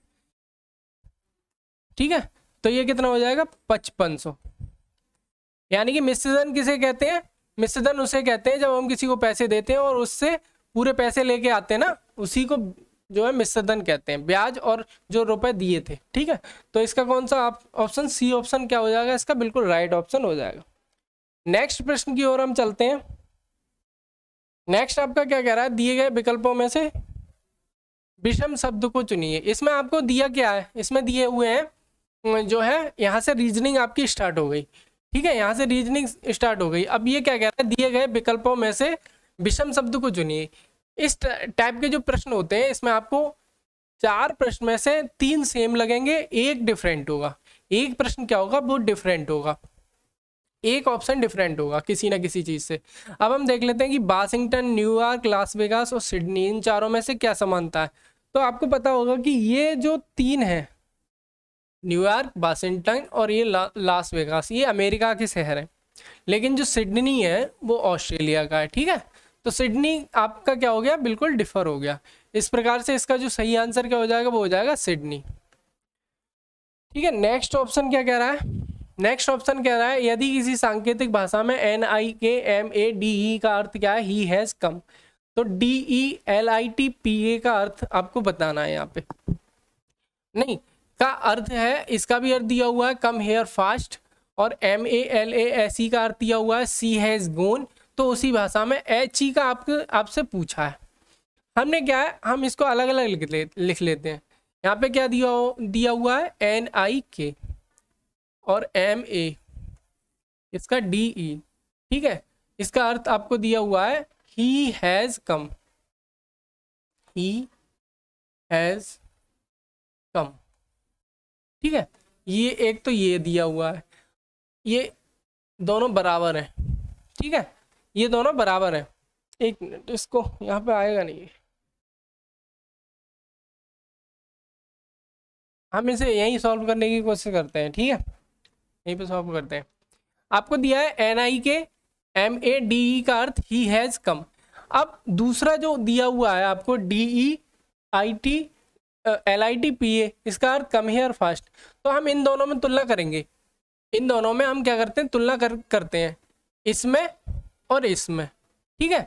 ठीक है तो ये कितना हो जाएगा पचपन सौ यानी कि धन किसे कहते हैं धन उसे कहते हैं जब हम किसी को पैसे देते हैं और उससे पूरे पैसे लेके आते हैं ना उसी को जो है मिश्रधन कहते हैं ब्याज और जो रुपए दिए थे ठीक है तो इसका कौन सा ऑप्शन सी ऑप्शन क्या हो जाएगा इसका बिल्कुल राइट ऑप्शन हो जाएगा नेक्स्ट प्रश्न की ओर हम चलते हैं नेक्स्ट आपका क्या कह रहा है दिए गए विकल्पों में से विषम शब्द को चुनिए इसमें आपको दिया क्या है इसमें दिए हुए हैं जो है यहाँ से रीजनिंग आपकी स्टार्ट हो गई ठीक है यहाँ से रीजनिंग स्टार्ट हो गई अब ये क्या कह रहा है दिए गए विकल्पों में से विषम शब्द को चुनिए इस टाइप के जो प्रश्न होते हैं इसमें आपको चार प्रश्न में से तीन सेम लगेंगे एक डिफरेंट होगा एक प्रश्न क्या होगा वो डिफरेंट होगा एक ऑप्शन डिफरेंट होगा किसी ना किसी चीज़ से अब हम देख लेते हैं कि वाशिंगटन न्यूयॉर्क लास वेगास और सिडनी इन चारों में से क्या समानता है तो आपको पता होगा कि ये जो तीन है न्यूयॉर्क वाशिंगटन और ये ला, लास वेगास ये अमेरिका के शहर हैं लेकिन जो सिडनी है वो ऑस्ट्रेलिया का है ठीक है तो सिडनी आपका क्या हो गया बिल्कुल डिफर हो गया इस प्रकार से इसका जो सही आंसर क्या हो जाएगा वो हो जाएगा सिडनी ठीक है नेक्स्ट ऑप्शन क्या कह रहा है नेक्स्ट ऑप्शन कह रहा है यदि किसी सांकेतिक भाषा में एन आई के एम ए डी ई का अर्थ क्या है ही has come to D E L I T P A का अर्थ आपको बताना है यहाँ पे नहीं का अर्थ है इसका भी अर्थ दिया हुआ है कम हेयर फास्ट और M A L A S E का अर्थ दिया हुआ है सी हैज़ गोन तो उसी भाषा में एच ई का आपके आपसे पूछा है हमने क्या है हम इसको अलग अलग लिख ले लिख लेते हैं यहाँ पे क्या दिया दिया हुआ है एन आई के और एम ए इसका डी ई ठीक है इसका अर्थ आपको दिया हुआ है ही हैज़ कम ही हैज़ कम ठीक है ये एक तो ये दिया हुआ है ये दोनों बराबर हैं ठीक है ये दोनों बराबर है एक मिनट इसको यहाँ पे आएगा नहीं हम इसे यहीं सॉल्व करने की कोशिश करते हैं ठीक है यहीं पे सॉल्व करते हैं आपको दिया है एन आई के एम ए डी ई का अर्थ ही हैज़ कम अब दूसरा जो दिया हुआ है आपको D E I T L I T P A इसका अर्थ कम हेयर फास्ट तो हम इन दोनों में तुलना करेंगे इन दोनों में हम क्या करते हैं तुलना कर करते हैं इसमें और इसमें ठीक है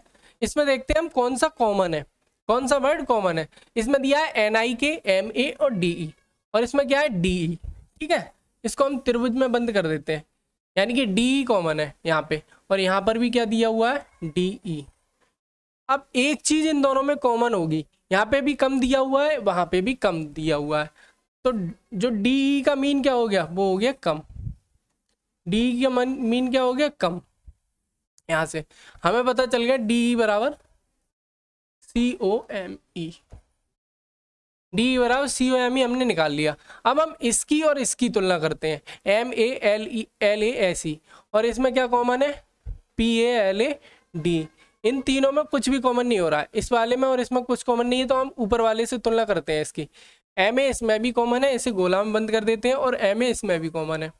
इसमें देखते हैं हम कौन सा कॉमन है कौन सा वर्ड कॉमन है इसमें दिया है एन आई के एम ए और डी ई e। और इसमें क्या है डी ई e, ठीक है इसको हम त्रिभुज में बंद कर देते हैं यानी कि डी ई कॉमन है यहाँ पे और यहाँ पर भी क्या दिया हुआ है डी ई e। अब एक चीज़ इन दोनों में कॉमन होगी यहाँ पे भी कम दिया हुआ है वहाँ पे भी कम दिया हुआ है तो जो डी ई का मीन क्या हो गया वो हो गया कम डी ई का मीन क्या हो गया कम यहाँ से हमें पता चल गया डी बराबर सी ओ एम ई डी बराबर सी ओ एम ई हमने निकाल लिया अब हम इसकी और इसकी तुलना करते हैं M A L E L A S E और इसमें क्या कॉमन है P A L A D इन तीनों में कुछ भी कॉमन नहीं हो रहा है इस वाले में और इसमें कुछ कॉमन नहीं है तो हम ऊपर वाले से तुलना करते हैं इसकी एम ए इसमें भी कॉमन है इसे गोला में बंद कर देते हैं और एम ए इसमें भी कॉमन है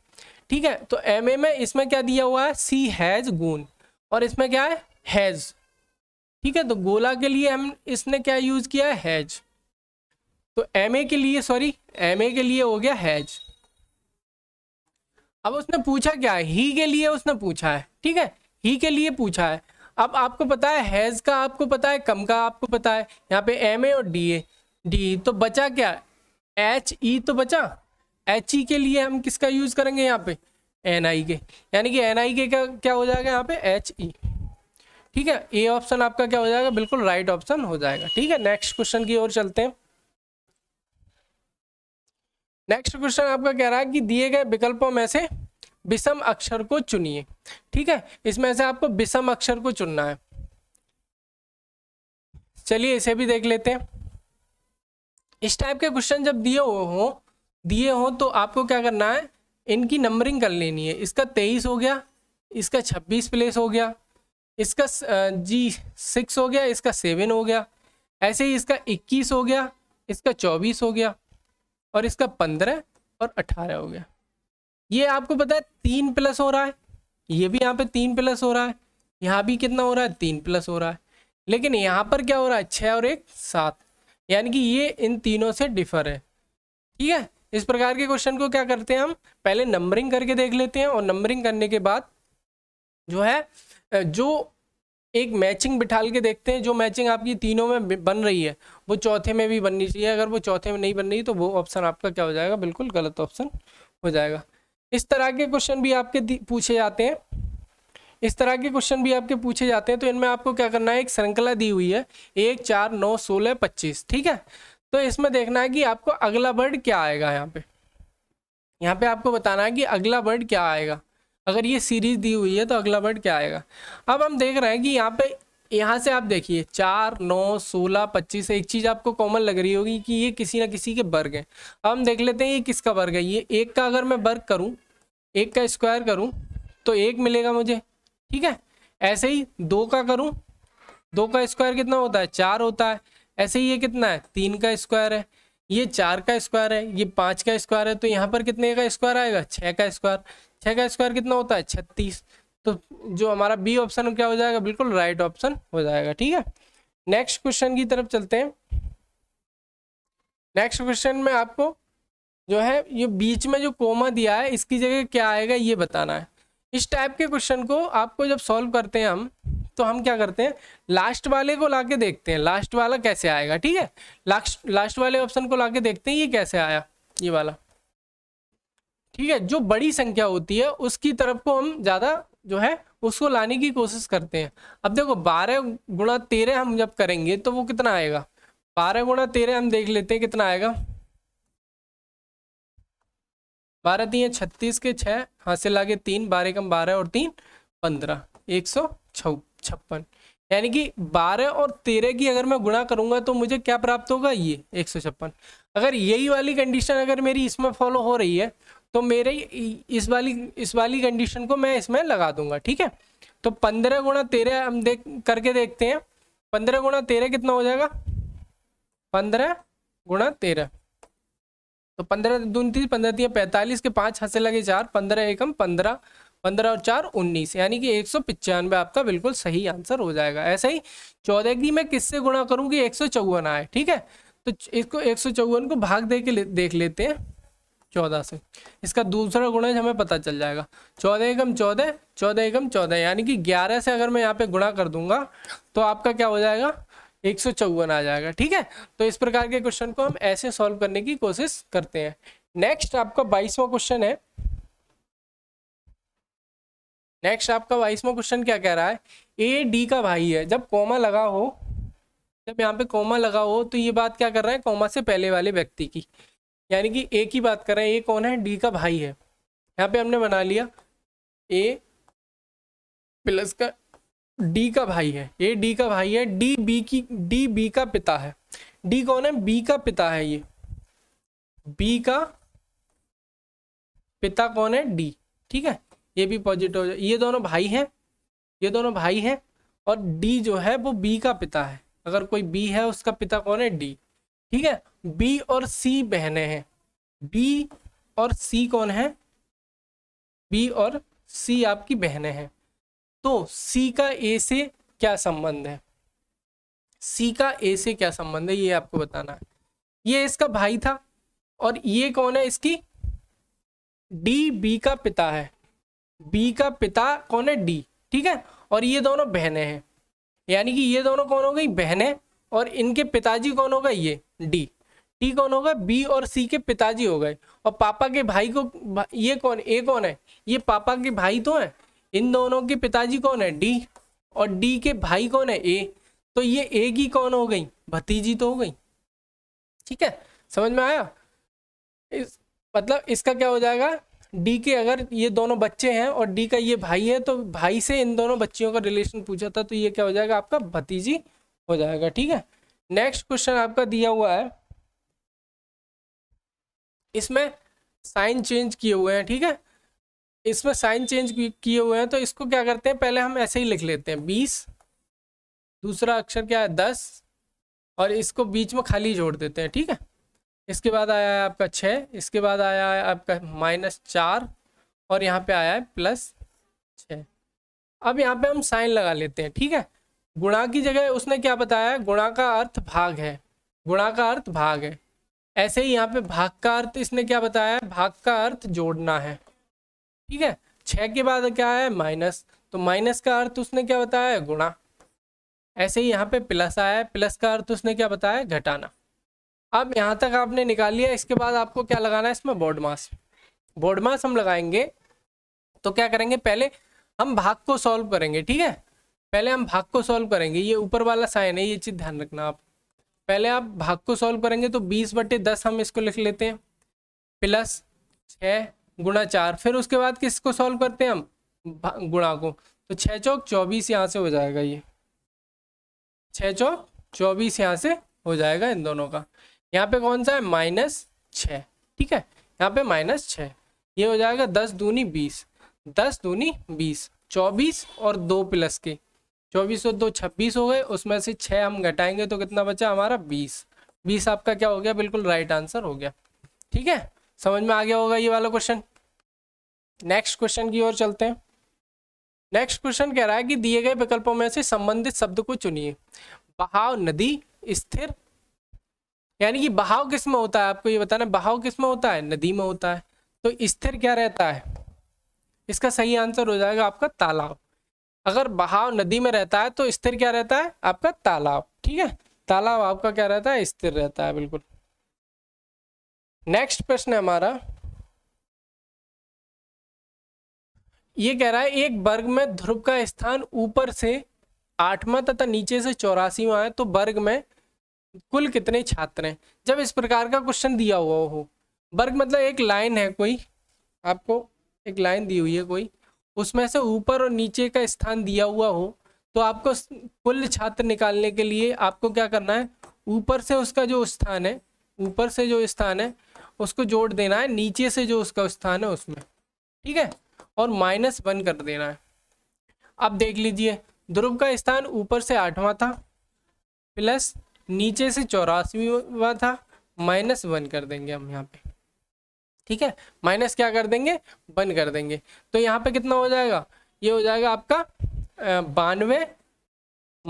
ठीक है तो एम ए में इसमें क्या दिया हुआ है सी हैज़ गून और इसमें क्या है हैज ठीक है तो गोला के लिए हम इसने क्या यूज किया है हैज तो एम के लिए सॉरी एम के लिए हो गया हैज अब उसने पूछा क्या है ही के लिए उसने पूछा है ठीक है ही के लिए पूछा है अब आपको पता है हैज का आपको पता है कम का आपको पता है यहाँ पे एम ए और डी ए डी तो बचा क्या एच ई e तो बचा एच ई e के लिए हम किसका यूज करेंगे यहाँ पे एन आई के यानी कि एन आई के का क्या हो जाएगा यहाँ पे एच ई e। ठीक है ए ऑप्शन आपका क्या हो जाएगा बिल्कुल राइट ऑप्शन हो जाएगा ठीक है नेक्स्ट क्वेश्चन की ओर चलते हैं नेक्स्ट क्वेश्चन आपका कह रहा है कि दिए गए विकल्पों में से विषम अक्षर को चुनिए ठीक है इसमें से आपको विषम अक्षर को चुनना है चलिए इसे भी देख लेते हैं इस टाइप के क्वेश्चन जब दिए हो दिए हो तो आपको क्या करना है इनकी नंबरिंग कर लेनी है इसका तेईस हो गया इसका छब्बीस प्लेस हो गया इसका जी सिक्स हो गया इसका सेवन हो गया ऐसे ही इसका इक्कीस हो गया इसका चौबीस हो गया और इसका पंद्रह और अठारह हो गया ये आपको पता है तीन प्लस हो रहा है ये भी यहाँ पे तीन प्लस हो रहा है यहाँ भी कितना हो रहा है तीन प्लस हो रहा है लेकिन यहाँ पर क्या हो रहा है छः और एक सात यानी कि ये इन तीनों से डिफर है ठीक है इस प्रकार के क्वेश्चन को क्या करते हैं हम पहले नंबरिंग करके देख लेते हैं और नंबरिंग करने के बाद जो है जो एक मैचिंग बिठाल के देखते हैं जो मैचिंग आपकी तीनों में बन रही है वो चौथे में भी बननी चाहिए अगर वो चौथे में नहीं बन रही तो वो ऑप्शन आपका क्या हो जाएगा बिल्कुल गलत ऑप्शन हो जाएगा इस तरह के क्वेश्चन भी आपके पूछे जाते हैं इस तरह के क्वेश्चन भी आपके पूछे जाते हैं तो इनमें आपको क्या करना है एक श्रृंखला दी हुई है एक चार नौ सोलह पच्चीस ठीक है तो इसमें देखना है कि आपको अगला वर्ड क्या आएगा यहाँ पे यहाँ पे आपको बताना है कि अगला वर्ड क्या आएगा अगर ये सीरीज दी हुई है तो अगला वर्ड क्या आएगा अब हम देख रहे हैं कि यहाँ पे यहाँ से आप देखिए चार नौ सोलह पच्चीस एक चीज़ आपको कॉमन लग रही होगी कि ये किसी ना किसी के वर्ग हैं अब हम देख लेते हैं ये किसका वर्ग है ये एक का अगर मैं वर्ग करूँ एक का स्क्वायर करूँ तो एक मिलेगा मुझे ठीक है ऐसे ही दो का करूँ दो का स्क्वायर कितना होता है चार होता है ऐसे ही ये कितना है तीन का स्क्वायर है ये चार का स्क्वायर है ये पाँच का स्क्वायर है तो यहाँ पर कितने का स्क्वायर आएगा छः का स्क्वायर छः का स्क्वायर कितना होता है छत्तीस तो जो हमारा बी ऑप्शन क्या हो जाएगा बिल्कुल राइट ऑप्शन हो जाएगा ठीक है नेक्स्ट क्वेश्चन की तरफ चलते हैं नेक्स्ट क्वेश्चन में आपको जो है ये बीच में जो कोमा दिया है इसकी जगह क्या आएगा ये बताना है इस टाइप के क्वेश्चन को आपको जब सॉल्व करते हैं हम तो हम क्या करते हैं लास्ट वाले को लाके देखते हैं लास्ट वाला कैसे आएगा ठीक है लास्ट लास्ट वाले ऑप्शन को लाके देखते हैं ये कैसे आया ये वाला ठीक है जो बड़ी संख्या होती है उसकी तरफ को हम ज़्यादा जो है उसको लाने की कोशिश करते हैं अब देखो बारह गुणा तेरह हम जब करेंगे तो वो कितना आएगा बारह गुणा तेरह हम देख लेते हैं कितना आएगा बारह तीन छत्तीस के छः हाथ से लागे तीन बारह कम बारह और तीन पंद्रह एक सौ छः छप्पन यानी कि 12 और 13 की अगर मैं गुणा करूंगा तो मुझे क्या प्राप्त होगा ये एक अगर यही वाली कंडीशन अगर मेरी इसमें फॉलो हो रही है तो मेरे इस वाली इस वाली कंडीशन को मैं इसमें लगा दूंगा ठीक है तो पंद्रह गुणा तेरह हम देख करके देखते हैं पंद्रह गुणा तेरह कितना हो जाएगा पंद्रह गुणा तेरह तो पंद्रह दून तीस पंद्रह तीन पैंतालीस के पाँच हंसे लगे चार पंद्रह एकम पंद्रह पंद्रह और चार उन्नीस यानी कि एक सौ पिचानवे आपका बिल्कुल सही आंसर हो जाएगा ऐसे ही चौदह की मैं किससे गुणा करूंगी एक सौ चौवन आए ठीक है तो इसको एक सौ चौवन को भाग दे के ले, देख लेते हैं चौदह से इसका दूसरा गुणा हमें पता चल जाएगा चौदह एकम चौदह चौदह एकम चौदह यानी कि ग्यारह से अगर मैं यहाँ पे गुणा कर दूंगा तो आपका क्या हो जाएगा एक सौ चौवन आ जाएगा ठीक है तो इस प्रकार के क्वेश्चन को हम ऐसे सॉल्व करने की कोशिश करते हैं नेक्स्ट आपका बाईसवा क्वेश्चन है नेक्स्ट आपका बाईसवा क्वेश्चन क्या कह रहा है ए डी का भाई है जब कोमा लगा हो जब यहाँ पे कोमा लगा हो तो ये बात क्या कर रहा है कोमा से पहले वाले व्यक्ति की यानी कि ए की बात कर रहे हैं ए कौन है डी का भाई है यहाँ पे हमने बना लिया ए प्लस का डी का भाई है ए डी का भाई है डी बी की डी बी का पिता है डी कौन है बी का पिता है ये बी का पिता कौन है डी ठीक है ये भी पॉजिटिव हो जाए ये दोनों भाई हैं ये दोनों भाई हैं और डी जो है वो बी का पिता है अगर कोई बी है उसका पिता कौन है डी ठीक है बी और सी बहने हैं बी और सी कौन है बी और सी आपकी बहने हैं तो सी का ए से क्या संबंध है सी का ए से क्या संबंध है ये आपको बताना है ये इसका भाई था और ये कौन है इसकी डी बी का पिता है बी का पिता कौन है डी ठीक है और ये दोनों बहनें हैं यानी कि ये दोनों कौन हो गई बहने और इनके पिताजी कौन होगा ये डी टी कौन होगा बी और सी के पिताजी हो गए और पापा के भाई को भा, ये कौन ए कौन है ये पापा के भाई तो हैं इन दोनों के पिताजी कौन है डी और डी के भाई कौन है ए तो ये ए की कौन हो गई भतीजी तो हो गई ठीक है समझ में आया इस मतलब इसका क्या हो जाएगा डी के अगर ये दोनों बच्चे हैं और डी का ये भाई है तो भाई से इन दोनों बच्चियों का रिलेशन पूछा था तो ये क्या हो जाएगा आपका भतीजी हो जाएगा ठीक है नेक्स्ट क्वेश्चन आपका दिया हुआ है इसमें साइन चेंज किए हुए हैं ठीक है इसमें साइन चेंज किए हुए हैं तो इसको क्या करते हैं पहले हम ऐसे ही लिख लेते हैं बीस दूसरा अक्षर क्या है दस और इसको बीच में खाली जोड़ देते हैं ठीक है इसके बाद आया है आपका छः इसके बाद आया है आपका माइनस चार और यहाँ पे आया है प्लस छः अब यहाँ पे हम साइन लगा लेते हैं ठीक है गुणा की जगह उसने क्या बताया है गुणा का अर्थ भाग है गुणा का अर्थ भाग है ऐसे ही यहाँ पे भाग का अर्थ इसने क्या बताया भाग का अर्थ जोड़ना है ठीक है छः के बाद क्या है माइनस तो माइनस का अर्थ उसने क्या बताया गुणा ऐसे ही यहाँ पे प्लस आया है प्लस का अर्थ उसने क्या बताया घटाना अब यहाँ तक आपने निकाल लिया इसके बाद आपको क्या लगाना है इसमें बोर्ड मास बोर्ड मास हम लगाएंगे तो क्या करेंगे पहले हम भाग को सॉल्व करेंगे ठीक है पहले हम भाग को सॉल्व करेंगे ये ऊपर वाला साइन है ये चीज़ ध्यान रखना आप पहले आप भाग को सॉल्व करेंगे तो बीस बटे दस हम इसको लिख लेते हैं प्लस छः गुणा चार फिर उसके बाद किसको सॉल्व करते हैं हम गुणा को तो छः चौक चौबीस यहाँ से हो जाएगा ये छः चौक चौबीस यहाँ से हो जाएगा इन दोनों का यहाँ पे कौन सा है माइनस छः ठीक है यहाँ पे माइनस छः ये हो जाएगा दस दूनी बीस दस दूनी बीस चौबीस और दो प्लस के चौबीस और दो छब्बीस हो गए उसमें से छः हम घटाएंगे तो कितना बचा हमारा बीस बीस आपका क्या हो गया बिल्कुल राइट आंसर हो गया ठीक है समझ में आ गया होगा ये वाला क्वेश्चन नेक्स्ट क्वेश्चन की ओर चलते हैं नेक्स्ट क्वेश्चन कह रहा है कि दिए गए विकल्पों में से संबंधित शब्द को चुनिए बहाव नदी स्थिर यानी कि बहाव किस में होता है आपको ये बताना बहाव किस में होता है नदी में होता है तो स्थिर क्या रहता है इसका सही आंसर हो जाएगा आपका तालाब अगर बहाव नदी में रहता है तो स्थिर क्या रहता है आपका तालाब ठीक है तालाब आपका क्या रहता है स्थिर रहता है बिल्कुल नेक्स्ट प्रश्न है हमारा ये कह रहा है एक वर्ग में ध्रुव का स्थान ऊपर से आठवां तथा नीचे से चौरासीवा है तो वर्ग में कुल कितने छात्र हैं जब इस प्रकार का क्वेश्चन दिया हुआ हो वर्ग मतलब एक लाइन है कोई आपको एक लाइन दी हुई है कोई उसमें से ऊपर और नीचे का स्थान दिया हुआ हो तो आपको कुल छात्र निकालने के लिए आपको क्या करना है ऊपर से उसका जो स्थान है ऊपर से जो स्थान है उसको जोड़ देना है नीचे से जो उसका स्थान है उसमें ठीक है और माइनस वन कर देना है अब देख लीजिए ध्रुव का स्थान ऊपर से आठवां था प्लस नीचे से चौरासीवा था माइनस वन कर देंगे हम यहाँ पे ठीक है माइनस क्या कर देंगे वन कर देंगे तो यहाँ पे कितना हो जाएगा ये हो जाएगा आपका बानवे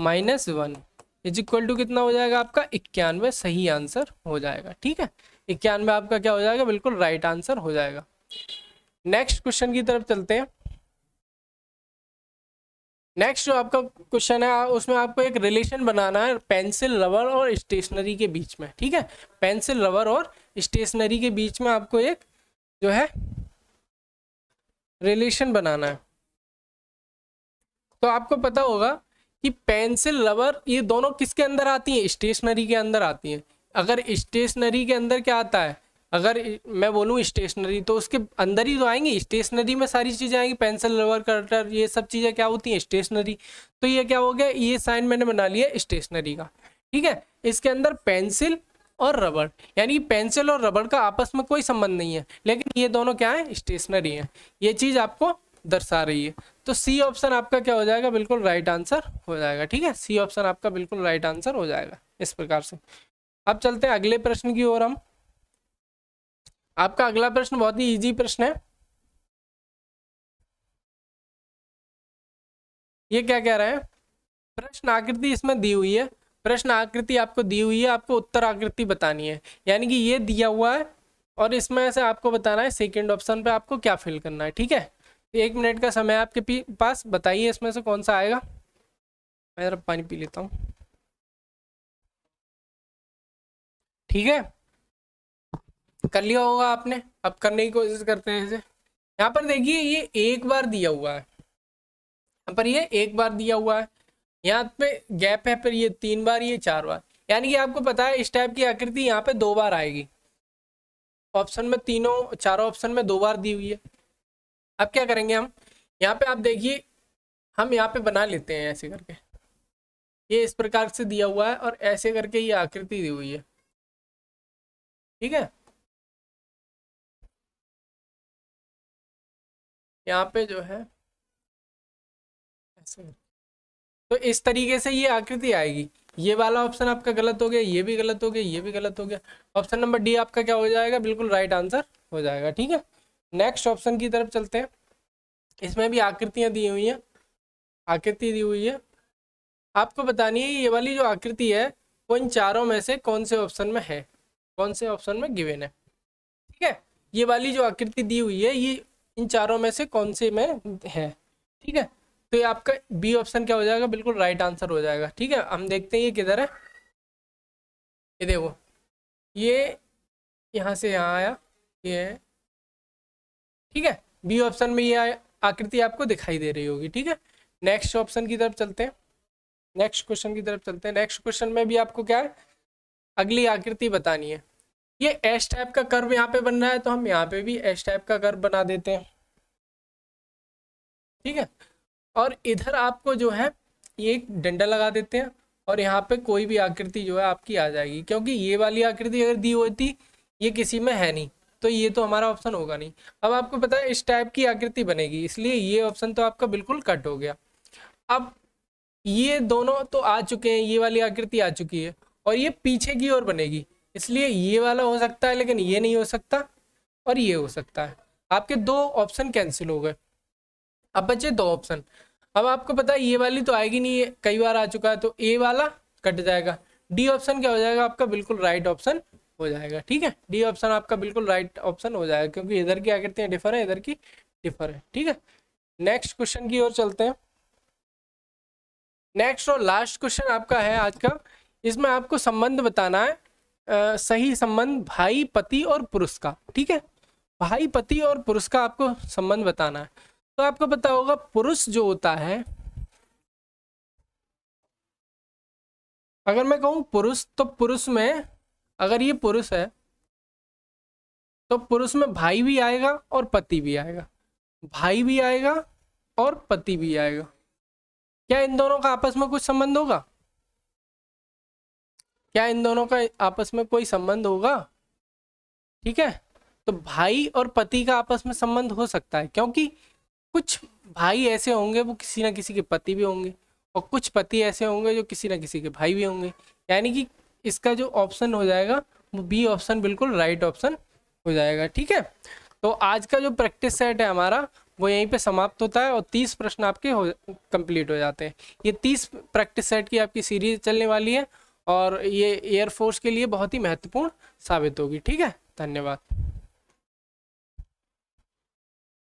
minus one is equal to कितना हो जाएगा आपका इक्यानवे सही आंसर हो जाएगा ठीक है इक्यानवे आपका क्या हो जाएगा बिल्कुल राइट आंसर हो जाएगा नेक्स्ट क्वेश्चन की तरफ चलते हैं नेक्स्ट जो आपका क्वेश्चन है उसमें आपको एक रिलेशन बनाना है पेंसिल रबर और स्टेशनरी के बीच में ठीक है पेंसिल रबर और स्टेशनरी के बीच में आपको एक जो है रिलेशन बनाना है तो आपको पता होगा कि पेंसिल रबर ये दोनों किसके अंदर आती हैं स्टेशनरी के अंदर आती हैं है। अगर स्टेशनरी के अंदर क्या आता है अगर मैं बोलूँ स्टेशनरी तो उसके अंदर ही तो आएंगी स्टेशनरी में सारी चीज़ें आएंगी पेंसिल रबर कटर ये सब चीज़ें क्या होती हैं स्टेशनरी तो ये क्या हो गया ये साइन मैंने बना लिया स्टेशनरी का ठीक है इसके अंदर पेंसिल और रबड़ यानी पेंसिल और रबड़ का आपस में कोई संबंध नहीं है लेकिन ये दोनों क्या है स्टेशनरी है ये चीज़ आपको दर्शा रही है तो सी ऑप्शन आपका क्या हो जाएगा बिल्कुल राइट आंसर हो जाएगा ठीक है सी ऑप्शन आपका बिल्कुल राइट आंसर हो जाएगा इस प्रकार से अब चलते हैं अगले प्रश्न की ओर हम आपका अगला प्रश्न बहुत ही इजी प्रश्न है ये क्या कह रहा है प्रश्न आकृति इसमें दी हुई है प्रश्न आकृति आपको दी हुई है आपको उत्तर आकृति बतानी है यानी कि ये दिया हुआ है और इसमें से आपको बताना है सेकेंड ऑप्शन पे आपको क्या फिल करना है ठीक है तो एक मिनट का समय आपके पास बताइए इसमें से कौन सा आएगा मैं जरा पानी पी लेता हूँ ठीक है कर लिया होगा आपने अब करने की कोशिश करते हैं इसे यहाँ पर देखिए ये एक बार दिया हुआ है यहाँ पर ये एक बार दिया हुआ है यहाँ पे गैप है पर ये तीन बार ये चार बार यानी कि आपको पता है इस टाइप की आकृति यहाँ पे दो बार आएगी ऑप्शन में तीनों चारों ऑप्शन में दो बार दी हुई है अब क्या करेंगे हम यहाँ पे आप देखिए हम यहाँ पे बना लेते हैं ऐसे करके ये इस प्रकार से दिया हुआ है और ऐसे करके ये आकृति दी हुई है ठीक है यहाँ पे जो है ऐसे तो इस तरीके से ये आकृति आएगी ये वाला ऑप्शन आपका गलत हो गया ये भी गलत हो गया ये भी गलत हो गया ऑप्शन नंबर डी आपका क्या हो जाएगा बिल्कुल राइट आंसर हो जाएगा ठीक है नेक्स्ट ऑप्शन की तरफ चलते हैं इसमें भी आकृतियाँ दी हुई हैं आकृति दी हुई है आपको बतानी है ये वाली जो आकृति है वो इन चारों में से कौन से ऑप्शन में है कौन से ऑप्शन में गिवेन है ठीक है ये वाली जो आकृति दी हुई है ये इन चारों में से कौन से में है ठीक है तो ये आपका बी ऑप्शन क्या हो जाएगा बिल्कुल राइट आंसर हो जाएगा ठीक है हम देखते हैं ये किधर है ये देखो ये यहाँ से यहाँ आया ये ठीक है बी ऑप्शन में ये आकृति आपको दिखाई दे रही होगी ठीक है नेक्स्ट ऑप्शन की तरफ चलते हैं नेक्स्ट क्वेश्चन की तरफ चलते हैं नेक्स्ट क्वेश्चन में भी आपको क्या है अगली आकृति बतानी है ये एस टाइप का कर्व यहाँ पे बन रहा है तो हम यहाँ पे भी एस टाइप का कर्व बना देते हैं ठीक है और इधर आपको जो है ये एक डंडा लगा देते हैं और यहाँ पे कोई भी आकृति जो है आपकी आ जाएगी क्योंकि ये वाली आकृति अगर दी होती ये किसी में है नहीं तो ये तो हमारा ऑप्शन होगा नहीं अब आपको पता है इस टाइप की आकृति बनेगी इसलिए ये ऑप्शन तो आपका बिल्कुल कट हो गया अब ये दोनों तो आ चुके हैं ये वाली आकृति आ चुकी है और ये पीछे की ओर बनेगी इसलिए ये वाला हो सकता है लेकिन ये नहीं हो सकता और ये हो सकता है आपके दो ऑप्शन कैंसिल हो गए अब बचे दो ऑप्शन अब आपको पता है ये वाली तो आएगी नहीं कई बार आ चुका है तो ए वाला कट जाएगा डी ऑप्शन क्या हो जाएगा आपका बिल्कुल राइट ऑप्शन हो जाएगा ठीक है डी ऑप्शन आपका बिल्कुल राइट ऑप्शन हो जाएगा क्योंकि इधर की क्या हैं डिफर है इधर की डिफर है ठीक है नेक्स्ट क्वेश्चन की ओर चलते हैं नेक्स्ट और लास्ट क्वेश्चन आपका है आज का इसमें आपको संबंध बताना है सही संबंध भाई पति और पुरुष का ठीक है भाई पति और पुरुष का आपको संबंध बताना है तो आपको पता होगा पुरुष जो होता है अगर मैं कहूँ पुरुष तो पुरुष में अगर ये पुरुष है तो पुरुष में भाई भी आएगा और पति भी आएगा भाई भी आएगा और पति भी आएगा क्या इन दोनों का आपस में कुछ संबंध होगा क्या इन दोनों का आपस में कोई संबंध होगा ठीक है तो भाई और पति का आपस में संबंध हो सकता है क्योंकि कुछ भाई ऐसे होंगे वो किसी ना किसी के पति भी होंगे और कुछ पति ऐसे होंगे जो किसी ना किसी के भाई भी होंगे यानी कि इसका जो ऑप्शन हो जाएगा वो बी ऑप्शन बिल्कुल राइट ऑप्शन हो जाएगा ठीक है तो आज का जो प्रैक्टिस सेट है हमारा वो यहीं पे समाप्त होता है और तीस प्रश्न आपके हो कंप्लीट हो जाते हैं ये तीस प्रैक्टिस सेट की आपकी सीरीज चलने वाली है और ये एयरफोर्स के लिए बहुत ही महत्वपूर्ण साबित होगी ठीक है धन्यवाद